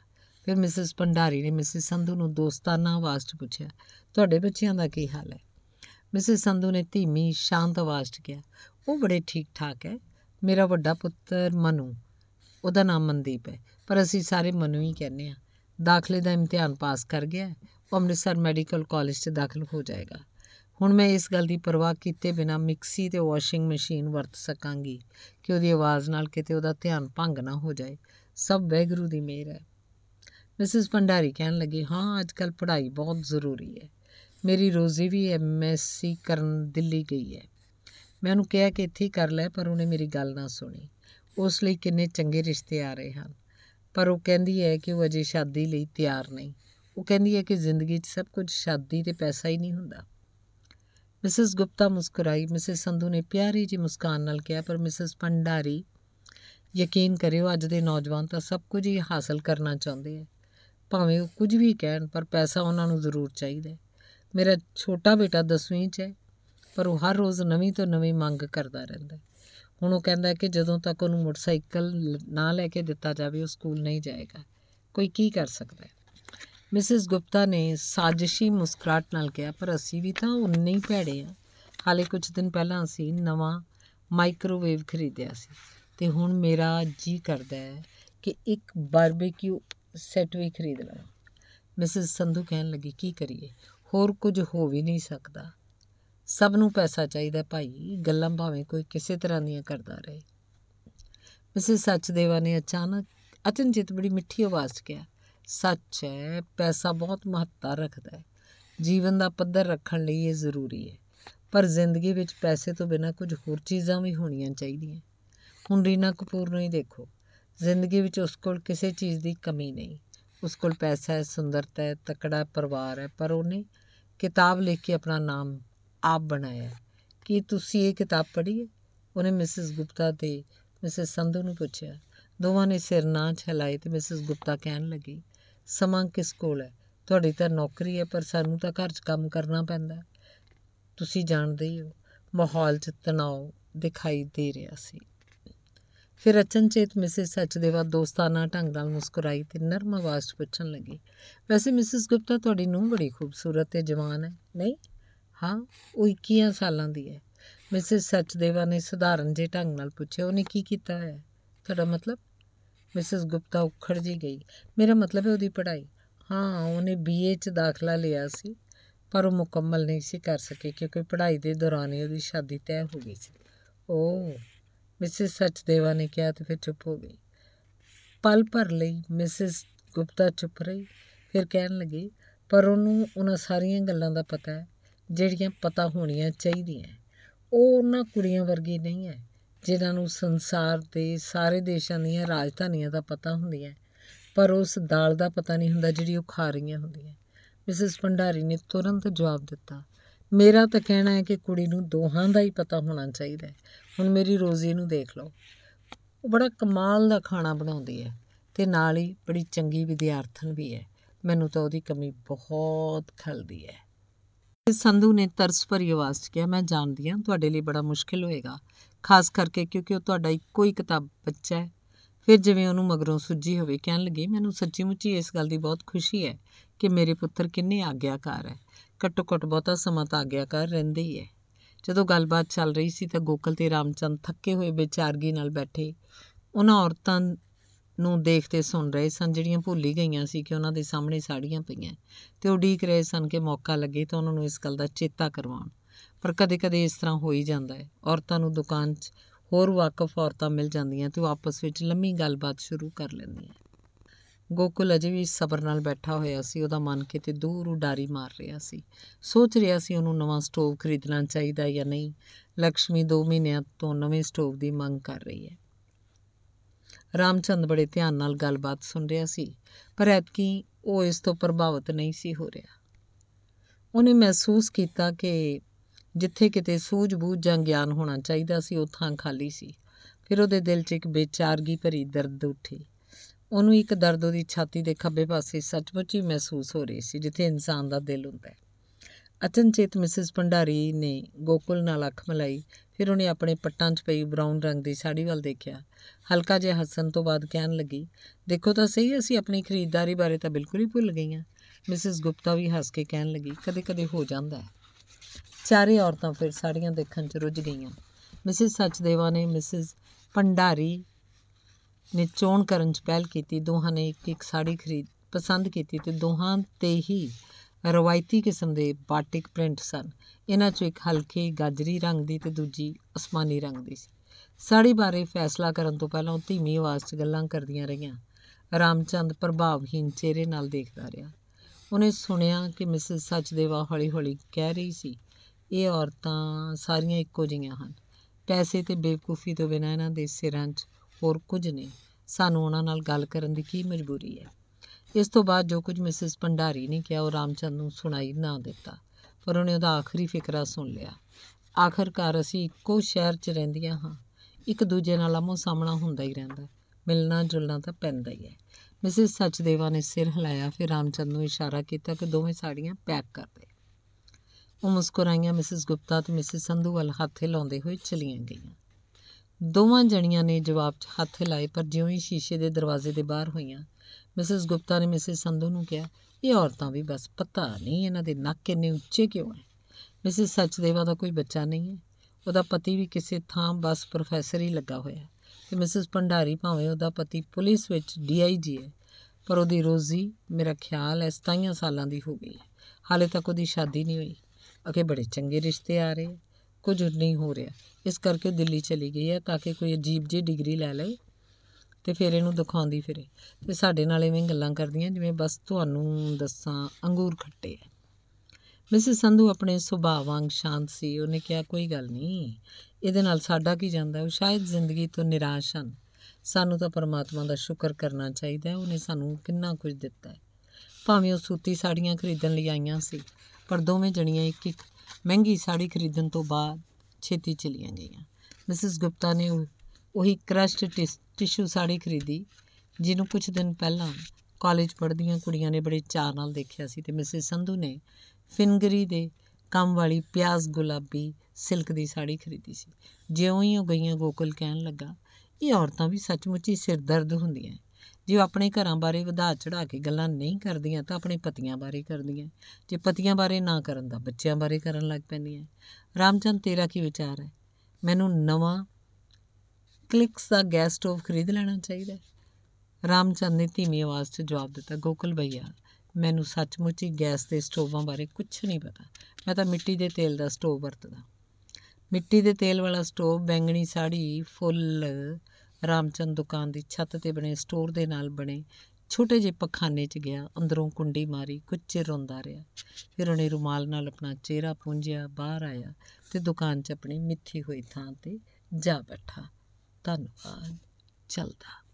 ਫਿਰ ਮਿਸਿਸ ਭੰਡਾਰੀ ਨੇ ਮਿਸਿਸ ਸੰਧੂ ਨੂੰ ਦੋਸਤਾਨਾ ਆਵਾਜ਼ 'ਚ ਪੁੱਛਿਆ ਤੁਹਾਡੇ ਬੱਚਿਆਂ ਦਾ ਕੀ ਹਾਲ ਹੈ ਮਿਸਿਸ ਸੰਧੂ ਨੇ ਧੀਮੀ ਸ਼ਾਂਤ ਆਵਾਜ਼ 'ਚ ਕਿਹਾ ਉਹ ਬੜੇ ਠੀਕ ਠਾਕ ਹੈ ਮੇਰਾ ਵੱਡਾ ਪੁੱਤਰ ਮਨੂ ਉਹਦਾ ਨਾਮ ਮਨਦੀਪ ਹੈ ਪਰ ਅਸੀਂ ਸਾਰੇ ਮਨੂ ਹੀ ਕਹਿੰਦੇ ਆ ਦਾਖਲੇ ਦਾ ਇਮਤਿਹਾਨ ਪਾਸ ਕਰ ਗਿਆ ਉਹ ਅੰਮ੍ਰਿਤਸਰ ਮੈਡੀਕਲ ਕਾਲਜ 'ਚ ਦਾਖਲ ਹੋ ਜਾਏਗਾ ਹੁਣ ਮੈਂ ਇਸ ਗੱਲ ਦੀ ਪਰਵਾਹ ਕੀਤੇ ਬਿਨਾ ਮਿਕਸੀ ਤੇ ਵਾਸ਼ਿੰਗ ਮਸ਼ੀਨ ਵਰਤ ਸਕਾਂਗੀ ਕਿ ਉਹਦੀ ਆਵਾਜ਼ ਨਾਲ ਕਿਤੇ ਉਹਦਾ ਧਿਆਨ ਭੰਗ ਨਾ ਹੋ ਜਾਏ ਸਭ ਵੈਗਰੂ ਦੀ ਮਿਹਰ ਹੈ ਮਿਸਿਸ ਭੰਡਾਰੀ ਕਹਿਣ ਲੱਗੀ ਹਾਂ ਅੱਜ ਕੱਲ ਪੜ੍ਹਾਈ ਬਹੁਤ ਜ਼ਰੂਰੀ ਹੈ ਮੇਰੀ ਰੋਜ਼ੀ ਵੀ ਐਮਐਸਸੀ ਕਰਨ ਦਿੱਲੀ ਗਈ ਹੈ ਮੈਂ ਉਹਨੂੰ ਕਿਹਾ ਕਿ ਇੱਥੇ ਹੀ ਕਰ ਲੈ ਪਰ ਉਹਨੇ ਮੇਰੀ ਗੱਲ ਨਾ ਸੁਣੀ ਉਸ ਲਈ ਕਿੰਨੇ ਚੰਗੇ ਰਿਸ਼ਤੇ ਆ ਰਹੇ ਹਨ ਪਰ ਉਹ ਕਹਿੰਦੀ ਹੈ ਕਿ ਉਹ ਅਜੇ ਸ਼ਾਦੀ ਲਈ ਤਿਆਰ ਨਹੀਂ ਉਹ ਕਹਿੰਦੀ ਹੈ ਕਿ ਜ਼ਿੰਦਗੀ 'ਚ ਸਭ ਕੁਝ ਸ਼ਾਦੀ ਤੇ ਪੈਸਾ ਹੀ ਨਹੀਂ ਹੁੰਦਾ ਮਿਸਿਸ ਗੁਪਤਾ ਮੁਸਕਰਾਈ ਮਿਸਿਸ ਸੰਧੂ ਨੇ ਪਿਆਰੀ ਜੀ ਮੁਸਕਾਨ ਨਾਲ ਕਿਹਾ ਪਰ ਮਿਸਿਸ ਪੰਡਾਰੀ ਯਕੀਨ ਕਰਿਓ ਅੱਜ ਦੇ ਨੌਜਵਾਨ ਤਾਂ ਸਭ ਕੁਝ ਹੀ ਹਾਸਲ ਕਰਨਾ ਚਾਹੁੰਦੇ ਆ ਭਾਵੇਂ ਉਹ ਕੁਝ ਵੀ ਕਹਿਣ ਪਰ ਪੈਸਾ ਉਹਨਾਂ ਨੂੰ ਜ਼ਰੂਰ ਚਾਹੀਦਾ ਮੇਰਾ ਛੋਟਾ ਬੇਟਾ 10ਵੀਂ 'ਚ ਹੈ ਪਰ ਉਹ ਹਰ ਰੋਜ਼ ਨਵੀਂ ਤੋਂ ਨਵੀਂ ਮੰਗ ਕਰਦਾ ਰਹਿੰਦਾ ਹੁਣ ਉਹ ਕਹਿੰਦਾ ਕਿ ਜਦੋਂ ਤੱਕ ਉਹਨੂੰ ਮੋਟਰਸਾਈਕਲ ਨਾ ਲੈ ਕੇ ਦਿੱਤਾ ਜਾਵੇ ਉਹ ਸਕੂਲ ਨਹੀਂ ਜਾਏਗਾ ਕੋਈ ਕੀ ਕਰ ਸਕਦਾ ਮਿਸਿਸ ਗੁਪਤਾ ਨੇ ਸਾਜ਼ਿਸ਼ੀ ਮੁਸਕਰਾਟ ਨਾਲ ਕਿਹਾ ਪਰ ਅਸੀਂ ਵੀ ਤਾਂ ਉਨੇ ਹੀ ਭੈੜੇ ਆ ਹਾਲੇ ਕੁਝ ਦਿਨ ਪਹਿਲਾਂ ਅਸੀਂ ਨਵਾਂ ਮਾਈਕ੍ਰੋਵੇਵ ਖਰੀਦਿਆ ਸੀ ਤੇ ਹੁਣ ਮੇਰਾ ਜੀ ਕਰਦਾ ਹੈ ਕਿ ਇੱਕ ਬਾਰਬੀਕਿਊ ਸੈੱਟ ਵੀ ਖਰੀਦ ਲਵਾਂ ਮਿਸਿਸ ਸੰਧੂ ਕਹਿਣ ਲੱਗੀ ਕੀ ਕਰੀਏ ਹੋਰ ਕੁਝ ਹੋ ਵੀ ਨਹੀਂ ਸਕਦਾ ਸਭ ਨੂੰ ਪੈਸਾ ਚਾਹੀਦਾ ਭਾਈ ਗੱਲਾਂ ਭਾਵੇਂ ਕੋਈ ਕਿਸੇ ਤਰ੍ਹਾਂ ਦੀਆਂ ਕਰਦਾ ਰਹੇ ਮਿਸਿਸ ਸੱਚਦੇਵਾ ਨੇ ਅਚਾਨਕ ਅਚਨਚਿਤ ਬੜੀ ਮਿੱਠੀ ਆਵਾਜ਼ ਕਿਹਾ ਸੱਚ ਹੈ ਪੈਸਾ ਬਹੁਤ ਮਹੱਤਤਾ ਰੱਖਦਾ ਹੈ ਜੀਵਨ ਦਾ ਪੱਧਰ ਰੱਖਣ ਲਈ ਇਹ ਜ਼ਰੂਰੀ ਹੈ ਪਰ ਜ਼ਿੰਦਗੀ ਵਿੱਚ ਪੈਸੇ ਤੋਂ ਬਿਨਾਂ ਕੁਝ ਹੋਰ ਚੀਜ਼ਾਂ ਵੀ ਹੋਣੀਆਂ ਚਾਹੀਦੀਆਂ ਹੁਣ ਰੀਨਾ ਕਪੂਰ ਨੂੰ ਹੀ ਦੇਖੋ ਜ਼ਿੰਦਗੀ ਵਿੱਚ ਉਸ ਕੋਲ ਕਿਸੇ ਚੀਜ਼ ਦੀ ਕਮੀ ਨਹੀਂ ਉਸ ਕੋਲ ਪੈਸਾ ਹੈ ਸੁੰਦਰਤਾ ਹੈ ਤਕੜਾ ਪਰਿਵਾਰ ਹੈ ਪਰ ਉਹਨੇ ਕਿਤਾਬ ਲਿਖ ਕੇ ਆਪਣਾ ਨਾਮ ਆਪ ਬਣਾਇਆ ਕੀ ਤੁਸੀਂ ਇਹ ਕਿਤਾਬ ਪੜ੍ਹੀ ਹੈ ਉਹਨੇ ਮਿਸਿਸ ਗੁਪਤਾ ਤੇ ਮਿਸਿਸ ਸੰਧੂ ਨੂੰ ਪੁੱਛਿਆ ਦੋਵਾਂ ਨੇ ਸਿਰ ਨਾ ਛਲਾਏ ਤੇ ਮਿਸਿਸ ਗੁਪਤਾ ਕਹਿਣ ਲੱਗੀ ਸਮਾਂ ਕਿਸ ਕੋਲ ਹੈ ਤੁਹਾਡੀ ਤਾਂ ਨੌਕਰੀ ਹੈ ਪਰ ਸਾਨੂੰ ਤਾਂ ਘਰ 'ਚ ਕੰਮ ਕਰਨਾ ਪੈਂਦਾ ਤੁਸੀਂ ਜਾਣਦੇ ਹੋ ਮਾਹੌਲ 'ਚ ਤਣਾਅ ਦਿਖਾਈ ਦੇ ਰਿਹਾ ਸੀ ਫਿਰ ਅਚਨਚੇਤ ਮਿਸਿਸ ਸਚਦੇਵਾ ਦੋਸਤਾਨਾ ਢੰਗ ਨਾਲ ਮੁਸਕਰਾਈ ਤੇ ਨਰਮ ਆਵਾਜ਼ 'ਚ ਪੁੱਛਣ ਲੱਗੀ ਵੈਸੇ ਮਿਸਿਸ ਗੁਪਤਾ ਤੁਹਾਡੀ ਨੂੰ ਬੜੀ ਖੂਬਸੂਰਤ ਤੇ ਜਵਾਨ ਹੈ ਨਹੀਂ ਹਾਂ ਉਹ 21 ਸਾਲਾਂ ਦੀ ਹੈ ਮਿਸਿਸ ਸਚਦੇਵਾ ਨੇ ਸਧਾਰਨ ਜਿਹੇ ਢੰਗ ਨਾਲ ਪੁੱਛਿਆ ਉਹਨੇ ਕੀ ਕੀਤਾ ਹੈ ਤੁਹਾਡਾ ਮਤਲਬ ਮਿਸਿਸ ਗੁਪਤਾ ਉਖੜ ਜੀ ਗਈ ਮੇਰਾ ਮਤਲਬ ਹੈ ਉਹਦੀ ਪੜ੍ਹਾਈ ਹਾਂ ਉਹਨੇ ਬੀਏ 'ਚ ਦਾਖਲਾ ਲਿਆ ਸੀ ਪਰ ਉਹ ਮੁਕੰਮਲ ਨਹੀਂ ਸੀ ਕਰ ਸਕੇ ਕਿਉਂਕਿ ਪੜ੍ਹਾਈ ਦੇ ਦੌਰਾਨ ਹੀ ਉਹਦੀ ਸ਼ਾਦੀ ਤੈਅ ਹੋ ਗਈ ਸੀ ਓ ਮਿਸਿਸ ਸਚਦੇਵਾ ਨੇ ਕਿਹਾ ਤੇ ਫਿਰ ਚੁੱਪ ਹੋ ਗਈ ਪਲ ਭਰ ਲਈ ਮਿਸਿਸ ਗੁਪਤਾ ਚੁੱਪ ਰਹੀ ਫਿਰ ਕਹਿਣ ਲੱਗੀ ਪਰ ਉਹਨੂੰ ਉਹਨਾਂ ਸਾਰੀਆਂ ਗੱਲਾਂ ਦਾ ਪਤਾ ਹੈ ਜਿਹੜੀਆਂ ਪਤਾ ਹੋਣੀਆਂ ਚਾਹੀਦੀਆਂ ਉਹ ਉਹਨਾਂ ਕੁੜੀਆਂ ਵਰਗੀ ਨਹੀਂ ਹੈ ਜਿਨ੍ਹਾਂ ਨੂੰ ਸੰਸਾਰ ਦੇ ਸਾਰੇ ਦੇਸ਼ਾਂ ਦੀਆਂ ਰਾਜਧਾਨੀਆਂ ਦਾ ਪਤਾ ਹੁੰਦੀਆਂ ਪਰ ਉਸ ਦਾਲ ਦਾ ਪਤਾ ਨਹੀਂ ਹੁੰਦਾ ਜਿਹੜੀ ਉਹ ਖਾ ਰਹੀਆਂ ਹੁੰਦੀਆਂ ਮਿਸਿਸ ਭੰਡਾਰੀ ਨੇ ਤੁਰੰਤ ਜਵਾਬ ਦਿੱਤਾ ਮੇਰਾ ਤਾਂ ਕਹਿਣਾ ਹੈ ਕਿ ਕੁੜੀ ਨੂੰ ਦੋਹਾਂ ਦਾ ਹੀ ਪਤਾ ਹੋਣਾ ਚਾਹੀਦਾ ਹੈ ਹੁਣ ਮੇਰੀ ਰੋਜ਼ੀ ਨੂੰ ਦੇਖ ਲਓ ਉਹ ਬੜਾ ਕਮਾਲ ਦਾ ਖਾਣਾ ਬਣਾਉਂਦੀ ਹੈ ਤੇ ਨਾਲ ਹੀ ਬੜੀ ਚੰਗੀ ਵਿਦਿਆਰਥਣ ਵੀ ਹੈ ਮੈਨੂੰ ਤਾਂ ਉਹਦੀ ਕਮੀ ਬਹੁਤ ਖਲਦੀ ਹੈ ਸੰਧੂ ਨੇ ਤਰਸ ਭਰੀ ਆਵਾਜ਼ 'ਚ ਕਿਹਾ ਮੈਂ ਜਾਣਦੀ ਹਾਂ ਤੁਹਾਡੇ ਲਈ ਬੜਾ ਮੁਸ਼ਕਿਲ ਹੋਏਗਾ ਖਾਸ ਕਰਕੇ ਕਿਉਂਕਿ ਉਹ ਤੁਹਾਡਾ ਇੱਕੋ ਹੀ ਕਿਤਾਬ ਬੱਚਾ ਹੈ ਫਿਰ ਜਿਵੇਂ ਉਹਨੂੰ ਮਗਰੋਂ ਸੁੱਜੀ ਹੋਵੇ ਕਹਿਣ ਲੱਗੀ ਮੈਨੂੰ ਸੱਚੀ ਮੁੱਚੀ ਇਸ ਗੱਲ ਦੀ ਬਹੁਤ ਖੁਸ਼ੀ ਹੈ ਕਿ ਮੇਰੇ ਪੁੱਤਰ ਕਿੰਨੇ ਆਗਿਆਕਾਰ ਹੈ ਘੱਟੋ ਘਟ ਬਹੁਤਾ ਸਮਾਂ ਤਾਂ ਆਗਿਆਕਾਰ ਰਹਿੰਦੇ ਹੀ ਹੈ ਜਦੋਂ ਗੱਲਬਾਤ ਚੱਲ ਰਹੀ ਸੀ ਤਾਂ ਗੋਕਲ ਤੇ ਰਾਮਚੰਦ ਥੱਕੇ ਹੋਏ ਵਿਚਾਰਗੀ ਨਾਲ ਬੈਠੇ ਉਹਨਾਂ ਔਰਤਾਂ ਨੂੰ ਦੇਖਦੇ ਸੁਣ ਰਹੇ ਸਨ ਜਿਹੜੀਆਂ ਭੁੱਲੀ ਗਈਆਂ ਸੀ ਕਿ ਉਹਨਾਂ ਦੇ ਸਾਹਮਣੇ ਸਾੜੀਆਂ ਪਈਆਂ ਤੇ ਉਡੀਕ ਰਹੇ ਸਨ ਕਿ ਮੌਕਾ ਲੱਗੇ ਤਾਂ ਉਹਨਾਂ ਨੂੰ ਇਸ ਗੱਲ ਦਾ ਚੇਤਾ ਕਰਵਾਉਣ ਪਰ ਕਦੇ-ਕਦੇ ਇਸ ਤਰ੍ਹਾਂ ਹੋ ਹੀ ਜਾਂਦਾ ਹੈ ਔਰਤਾਂ ਨੂੰ ਦੁਕਾਨ 'ਚ ਹੋਰ ਵਾਕਫ ਔਰਤਾਂ ਮਿਲ ਜਾਂਦੀਆਂ ਤੇ ਉਹ ਆਪਸ ਵਿੱਚ ਲੰਮੀ ਗੱਲਬਾਤ ਸ਼ੁਰੂ ਕਰ ਲੈਂਦੀਆਂ ਗੋਕੁਲ ਅਜੇ ਵੀ ਸਬਰ ਨਾਲ ਬੈਠਾ ਹੋਇਆ ਸੀ ਉਹਦਾ ਮਨ ਕਿਤੇ ਦੂਰ ਉਡਾਰੀ ਮਾਰ ਰਿਹਾ ਸੀ ਸੋਚ ਰਿਹਾ ਸੀ ਉਹਨੂੰ ਨਵਾਂ ਸਟੋਵ ਖਰੀਦਣਾ ਚਾਹੀਦਾ ਜਾਂ ਨਹੀਂ ਲక్ష్ਮੀ 2 ਮਹੀਨਿਆਂ ਤੋਂ ਨਵੇਂ ਸਟੋਵ ਦੀ ਮੰਗ ਕਰ ਰਹੀ ਹੈ ਰਾਮਚੰਦ ਬੜੇ ਧਿਆਨ ਨਾਲ ਗੱਲਬਾਤ ਸੁਣ ਰਿਹਾ ਸੀ ਪਰ ਐਤਕੀ ਉਹ ਇਸ ਤੋਂ ਪ੍ਰਭਾਵਿਤ ਨਹੀਂ ਸੀ ਹੋ ਰਿਹਾ ਉਹਨੇ ਮਹਿਸੂਸ ਕੀਤਾ ਕਿ ਜਿੱਥੇ ਕਿਤੇ ਸੂਝ-ਬੂਝ ਜਾਂ ਗਿਆਨ ਹੋਣਾ ਚਾਹੀਦਾ ਸੀ ਉਹ ਥਾਂ ਖਾਲੀ ਸੀ ਫਿਰ ਉਹਦੇ ਦਿਲ 'ਚ ਇੱਕ ਬੇਚਾਰਗੀ ਭਰੀ ਦਰਦ ਉੱਠੀ ਉਹਨੂੰ ਇੱਕ ਦਰਦ ਉਹਦੀ ਛਾਤੀ ਦੇ ਖੱਬੇ ਪਾਸੇ ਸੱਚਮੁੱਚ ਹੀ ਮਹਿਸੂਸ ਹੋ ਰਹੀ ਸੀ ਜਿੱਥੇ ਇਨਸਾਨ ਦਾ ਦਿਲ ਹੁੰਦਾ ਹੈ ਅਚਨਚੇਤ ਮਿਸਿਸ ਭੰਡਾਰੀ ਨੇ ਗੋਕੁਲ ਨਾਲ ਅੱਖ ਮਲਾਈ ਫਿਰ ਉਹਨੇ ਆਪਣੇ ਪੱਟਾਂ 'ਚ ਪਈ ਬ੍ਰਾਊਨ ਰੰਗ ਦੀ ਸਾੜੀ ਵੱਲ ਦੇਖਿਆ ਹਲਕਾ ਜਿਹਾ ਹੱਸਣ ਤੋਂ ਬਾਅਦ ਕਹਿਣ ਲੱਗੀ ਦੇਖੋ ਤਾਂ ਸਹੀ ਅਸੀਂ ਆਪਣੀ ਖਰੀਦਦਾਰੀ ਬਾਰੇ ਤਾਂ ਬਿਲਕੁਲ ਹੀ ਭੁੱਲ ਗਈਆਂ ਮਿਸਿਸ ਗੁਪਤਾ ਵੀ ਹੱਸ ਕੇ ਕਹਿਣ ਲੱਗੀ ਕਦੇ-ਕਦੇ ਹੋ ਜਾਂਦਾ ਹੈ ਚਾਰੇ ਔਰਤਾਂ ਫਿਰ ਸਾੜੀਆਂ ਦੇਖਣ 'ਚ ਰੁੱਝ ਗਈਆਂ ਮਿਸਿਸ ਸੱਚਦੇਵਾ ਨੇ ਮਿਸਿਸ ਭੰਡਾਰੀ ਨੇ ਚੋਣ ਕਰਨ 'ਚ ਪਹਿਲ ਕੀਤੀ ਦੋਹਾਂ ਨੇ ਇੱਕ ਇੱਕ ਸਾੜੀ ਖਰੀਦ ਪਸੰਦ ਕੀਤੀ ਤੇ ਦੋਹਾਂ ਤੇ ਹੀ ਰਵਾਇਤੀ ਕਿਸਮ ਦੇ ਬਾਟਿਕ ਪ੍ਰਿੰਟ ਸਨ ਇਹਨਾਂ 'ਚੋਂ ਇੱਕ ਹਲਕੇ ਗਾਜਰੀ ਰੰਗ ਦੀ ਤੇ ਦੂਜੀ ਅਸਮਾਨੀ ਰੰਗ ਦੀ ਸੀ ਸਾੜੀ ਬਾਰੇ ਫੈਸਲਾ ਕਰਨ ਤੋਂ ਪਹਿਲਾਂ ਉਹ ਧੀਮੀ ਆਵਾਜ਼ 'ਚ ਗੱਲਾਂ ਕਰਦੀਆਂ ਰਹੀਆਂ ਰਾਮਚੰਦ ਪ੍ਰਭਾਵਹੀਨ ਚਿਹਰੇ ਨਾਲ ਦੇਖਦਾ ਰਿਹਾ ਉਹਨੇ ਸੁਣਿਆ ਕਿ ਮਿਸਿਸ ਸੱਚਦੇਵਾ ਹੌਲੀ-ਹੌਲੀ ਕਹਿ ਰਹੀ ਸੀ ਇਹ ਔਰਤਾਂ ਸਾਰੀਆਂ ਇੱਕੋ ਜੀਆਂ ਹਨ ਪੈਸੇ ਤੇ ਬੇਵਕੂਫੀ ਤੋਂ ਬਿਨਾਂ ਇਹਨਾਂ ਦੇ ਸਿਰਾਂ 'ਚ ਹੋਰ ਕੁਝ ਨਹੀਂ ਸਾਨੂੰ ਉਹਨਾਂ ਨਾਲ ਗੱਲ ਕਰਨ ਦੀ ਕੀ ਮਜਬੂਰੀ ਹੈ ਇਸ ਤੋਂ ਬਾਅਦ ਜੋ ਕੁਝ ਮਿਸਿਸ ਭੰਡਾਰੀ ਨੇ ਕਿਹਾ ਉਹ ਰਾਮਚੰਦ ਨੂੰ ਸੁਣਾਈ ਨਾ ਦਿੱਤਾ ਪਰ ਉਹਨੇ ਉਹਦਾ ਆਖਰੀ ਫਿਕਰਾ ਸੁਣ ਲਿਆ ਆਖਰਕਾਰ ਅਸੀਂ ਇੱਕੋ ਸ਼ਹਿਰ 'ਚ ਰਹਿੰਦੀਆਂ ਹਾਂ ਇੱਕ ਦੂਜੇ ਨਾਲ ਆਮੋ ਸਾਹਮਣਾ ਹੁੰਦਾ ਹੀ ਰਹਿੰਦਾ ਮਿਲਣਾ ਜੁਲਣਾ ਤਾਂ ਪੈਂਦਾ ਹੀ ਹੈ ਮਿਸਿਸ ਸਚਦੇਵਾ ਨੇ ਸਿਰ ਹਿਲਾਇਆ ਫਿਰ ਰਾਮਚੰਦ ਨੂੰ ਇਸ਼ਾਰਾ ਕੀਤਾ ਕਿ ਦੋਵੇਂ ਸਾੜੀਆਂ ਪੈਕ ਕਰ ਦੇ ਉਹ ਮੁਸਕਰਾਈਆਂ ਮਿਸਿਸ ਗੁਪਤਾ ਤੇ ਮਿਸਿਸ ਸੰਧੂ ਵੱਲ ਹੱਥ ਹਿਲਾਉਂਦੇ ਹੋਏ ਚਲੀਆਂ ਗਈਆਂ ਦੋਵਾਂ ਜਣੀਆਂ ਨੇ ਜਵਾਬ 'ਚ ਹੱਥ ਹਿਲਾਏ ਪਰ ਜਿਉਂ ਹੀ ਸ਼ੀਸ਼ੇ ਦੇ ਦਰਵਾਜ਼ੇ ਦੇ ਬਾਹਰ ਹੋਈਆਂ ਮਿਸਿਸ ਗੁਪਤਾ ਨੇ ਮਿਸਿਸ ਸੰਧੂ ਨੂੰ ਕਿਹਾ ਇਹ ਔਰਤਾਂ ਵੀ ਬਸ ਪਤਾ ਨਹੀਂ ਇਹਨਾਂ ਦੇ ਨੱਕ ਇੰਨੇ ਉੱਚੇ ਕਿਉਂ ਹੈ ਮਿਸਿਸ ਸੱਚਦੇਵਾ ਦਾ ਕੋਈ ਬੱਚਾ ਨਹੀਂ ਹੈ ਉਹਦਾ ਪਤੀ ਵੀ ਕਿਸੇ ਥਾਂ ਬਸ ਪ੍ਰੋਫੈਸਰ ਹੀ ਲੱਗਾ ਹੋਇਆ ਹੈ ਤੇ ਮਿਸਿਸ ਭੰਡਾਰੀ ਭਾਵੇਂ ਉਹਦਾ ਪਤੀ ਪੁਲਿਸ ਵਿੱਚ ਡੀਆਈਜੀ ਹੈ ਪਰ ਉਹਦੀ ਰੋਜ਼ੀ ਮੇਰਾ ਖਿਆਲ ਹੈ 27 ਸਾਲਾਂ ਦੀ ਹੋ ਗਈ ਹੈ ਹਾਲੇ ਤੱਕ ਉਹਦੀ ਸ਼ਾਦੀ ਨਹੀਂ ਹੋਈ ਅਗੇ ਬੜੇ ਚੰਗੇ ਰਿਸ਼ਤੇ ਆ ਰਹੇ ਕੁਝ ਨਹੀਂ ਹੋ ਰਿਹਾ ਇਸ ਕਰਕੇ ਦਿੱਲੀ ਚਲੀ ਗਈ ਹੈ ਤਾਂ ਕਿ ਕੋਈ ਅਜੀਬ ਜੀ ਡਿਗਰੀ ਲੈ ਲਵੇ ਤੇ ਫਿਰ ਇਹਨੂੰ ਦਿਖਾਉਂਦੀ ਫਿਰੇ ਤੇ ਸਾਡੇ ਨਾਲ ਐਵੇਂ ਗੱਲਾਂ ਕਰਦੀਆਂ ਜਿਵੇਂ ਬਸ ਤੁਹਾਨੂੰ ਦੱਸਾਂ ਅੰਗੂਰ ਖੱਟੇ ਹੈ ਮਿਸਿਸ ਸੰਧੂ ਆਪਣੇ ਸੁਭਾਅ ਵਾਂਗ ਸ਼ਾਂਤ ਸੀ ਉਹਨੇ ਕਿਹਾ ਕੋਈ ਗੱਲ ਨਹੀਂ ਇਹਦੇ ਨਾਲ ਸਾਡਾ ਕੀ ਜਾਂਦਾ ਉਹ ਸ਼ਾਇਦ ਜ਼ਿੰਦਗੀ ਤੋਂ ਨਿਰਾਸ਼ ਹਨ ਸਾਨੂੰ ਤਾਂ ਪਰਮਾਤਮਾ ਦਾ ਸ਼ੁਕਰ ਕਰਨਾ ਚਾਹੀਦਾ ਉਹਨੇ ਸਾਨੂੰ ਕਿੰਨਾ ਕੁਝ ਦਿੱਤਾ ਭਾਵੇਂ ਉਹ ਸੂਤੀ ਸਾੜੀਆਂ ਖਰੀਦਣ ਲਈ ਆਈਆਂ ਸੀ ਪਰ ਦੋਵੇਂ ਜਣੀਆਂ ਇੱਕ ਇੱਕ ਮਹਿੰਗੀ ਸਾੜੀ ਖਰੀਦਣ ਤੋਂ ਬਾਅਦ ਛੇਤੀ ਚਲੀਆਂ ਗਈਆਂ ਮਿਸਿਸ ਗੁਪਤਾ ਨੇ ਉਹੀ ਕ੍ਰਸ਼ਟ ਟਿਸ਼ੂ ਸਾੜੀ ਖਰੀਦੀ ਜਿਹਨੂੰ ਕੁਝ ਦਿਨ ਪਹਿਲਾਂ ਕਾਲਜ ਪੜ੍ਹਦੀਆਂ ਕੁੜੀਆਂ ਨੇ ਬੜੇ ਚਾਅ ਨਾਲ ਦੇਖਿਆ ਸੀ ਤੇ ਮਿਸਿਸ ਸੰਧੂ ਨੇ ਫਿੰਗਰੀ ਦੇ ਕੰਮ ਵਾਲੀ ਪਿਆਜ਼ ਗੁਲਾਬੀ ਸਿਲਕ ਦੀ ਸਾੜੀ ਖਰੀਦੀ ਸੀ ਜਿਉਂ ਹੀ ਉਹ ਗਈਆਂ ਗੋਕਲ ਕਹਿਣ ਲੱਗਾ ਇਹ ਔਰਤਾਂ ਵੀ ਸੱਚਮੁੱਚ ਹੀ ਸਿਰਦਰਦ ਹੁੰਦੀਆਂ ਜੇ ਉਹ ਆਪਣੇ ਘਰਾਂ ਬਾਰੇ ਵਧਾ ਚੜਾ ਕੇ ਗੱਲਾਂ ਨਹੀਂ ਕਰਦੀਆਂ ਤਾਂ ਆਪਣੇ ਪਤੀਆਂ ਬਾਰੇ ਕਰਦੀਆਂ ਜੇ ਪਤੀਆਂ ਬਾਰੇ ਨਾ ਕਰਨ ਦਾ ਬੱਚਿਆਂ ਬਾਰੇ ਕਰਨ ਲੱਗ ਪੈਂਦੀਆਂ ਰਾਮਚੰਦ ਤੇਰਾ ਕੀ ਵਿਚਾਰ ਹੈ ਮੈਨੂੰ ਨਵਾਂ ਕਲਿਕਸ ਦਾ ਗੈਸ ਸਟੋਵ ਖਰੀਦ ਲੈਣਾ ਚਾਹੀਦਾ ਰਾਮਚੰਦ ਨੇ ਧੀਮੀ ਆਵਾਜ਼ 'ਚ ਜਵਾਬ ਦਿੱਤਾ ਗੋਕਲ ਭਈਆ ਮੈਨੂੰ ਸੱਚਮੁੱਚ ਹੀ ਗੈਸ ਦੇ ਸਟੋਵਾਂ ਬਾਰੇ ਕੁਝ ਨਹੀਂ ਪਤਾ ਮੈਂ ਤਾਂ ਮਿੱਟੀ ਦੇ ਤੇਲ ਦਾ ਸਟੋਵ ਵਰਤਦਾ ਮਿੱਟੀ ਦੇ ਤੇਲ ਵਾਲਾ ਸਟੋਵ ਬੈਂਗਣੀ ਸਾੜੀ ਫੁੱਲ ਰਾਮਚੰਦ ਦੁਕਾਨ ਦੀ ਛੱਤ ਤੇ ਬਣੇ ਸਟੋਰ ਦੇ ਨਾਲ ਬਣੇ ਛੋਟੇ ਜਿਹੇ ਪਖਾਨੇ 'ਚ ਗਿਆ ਅੰਦਰੋਂ ਕੁੰਡੀ ਮਾਰੀ ਕੁਝ ਚਿਰ ਰੋਂਦਾ ਰਿਹਾ ਫਿਰ ਉਹਨੇ ਰੁਮਾਲ ਨਾਲ ਆਪਣਾ ਚਿਹਰਾ ਪੂੰਝਿਆ ਬਾਹਰ ਆਇਆ ਤੇ ਦੁਕਾਨ 'ਚ ਆਪਣੀ ਮਿੱਥੀ ਹੋਈ ਥਾਂ ਤੇ ਜਾ ਬੈਠਾ ਧੰਨਵਾਦ ਚਲਦਾ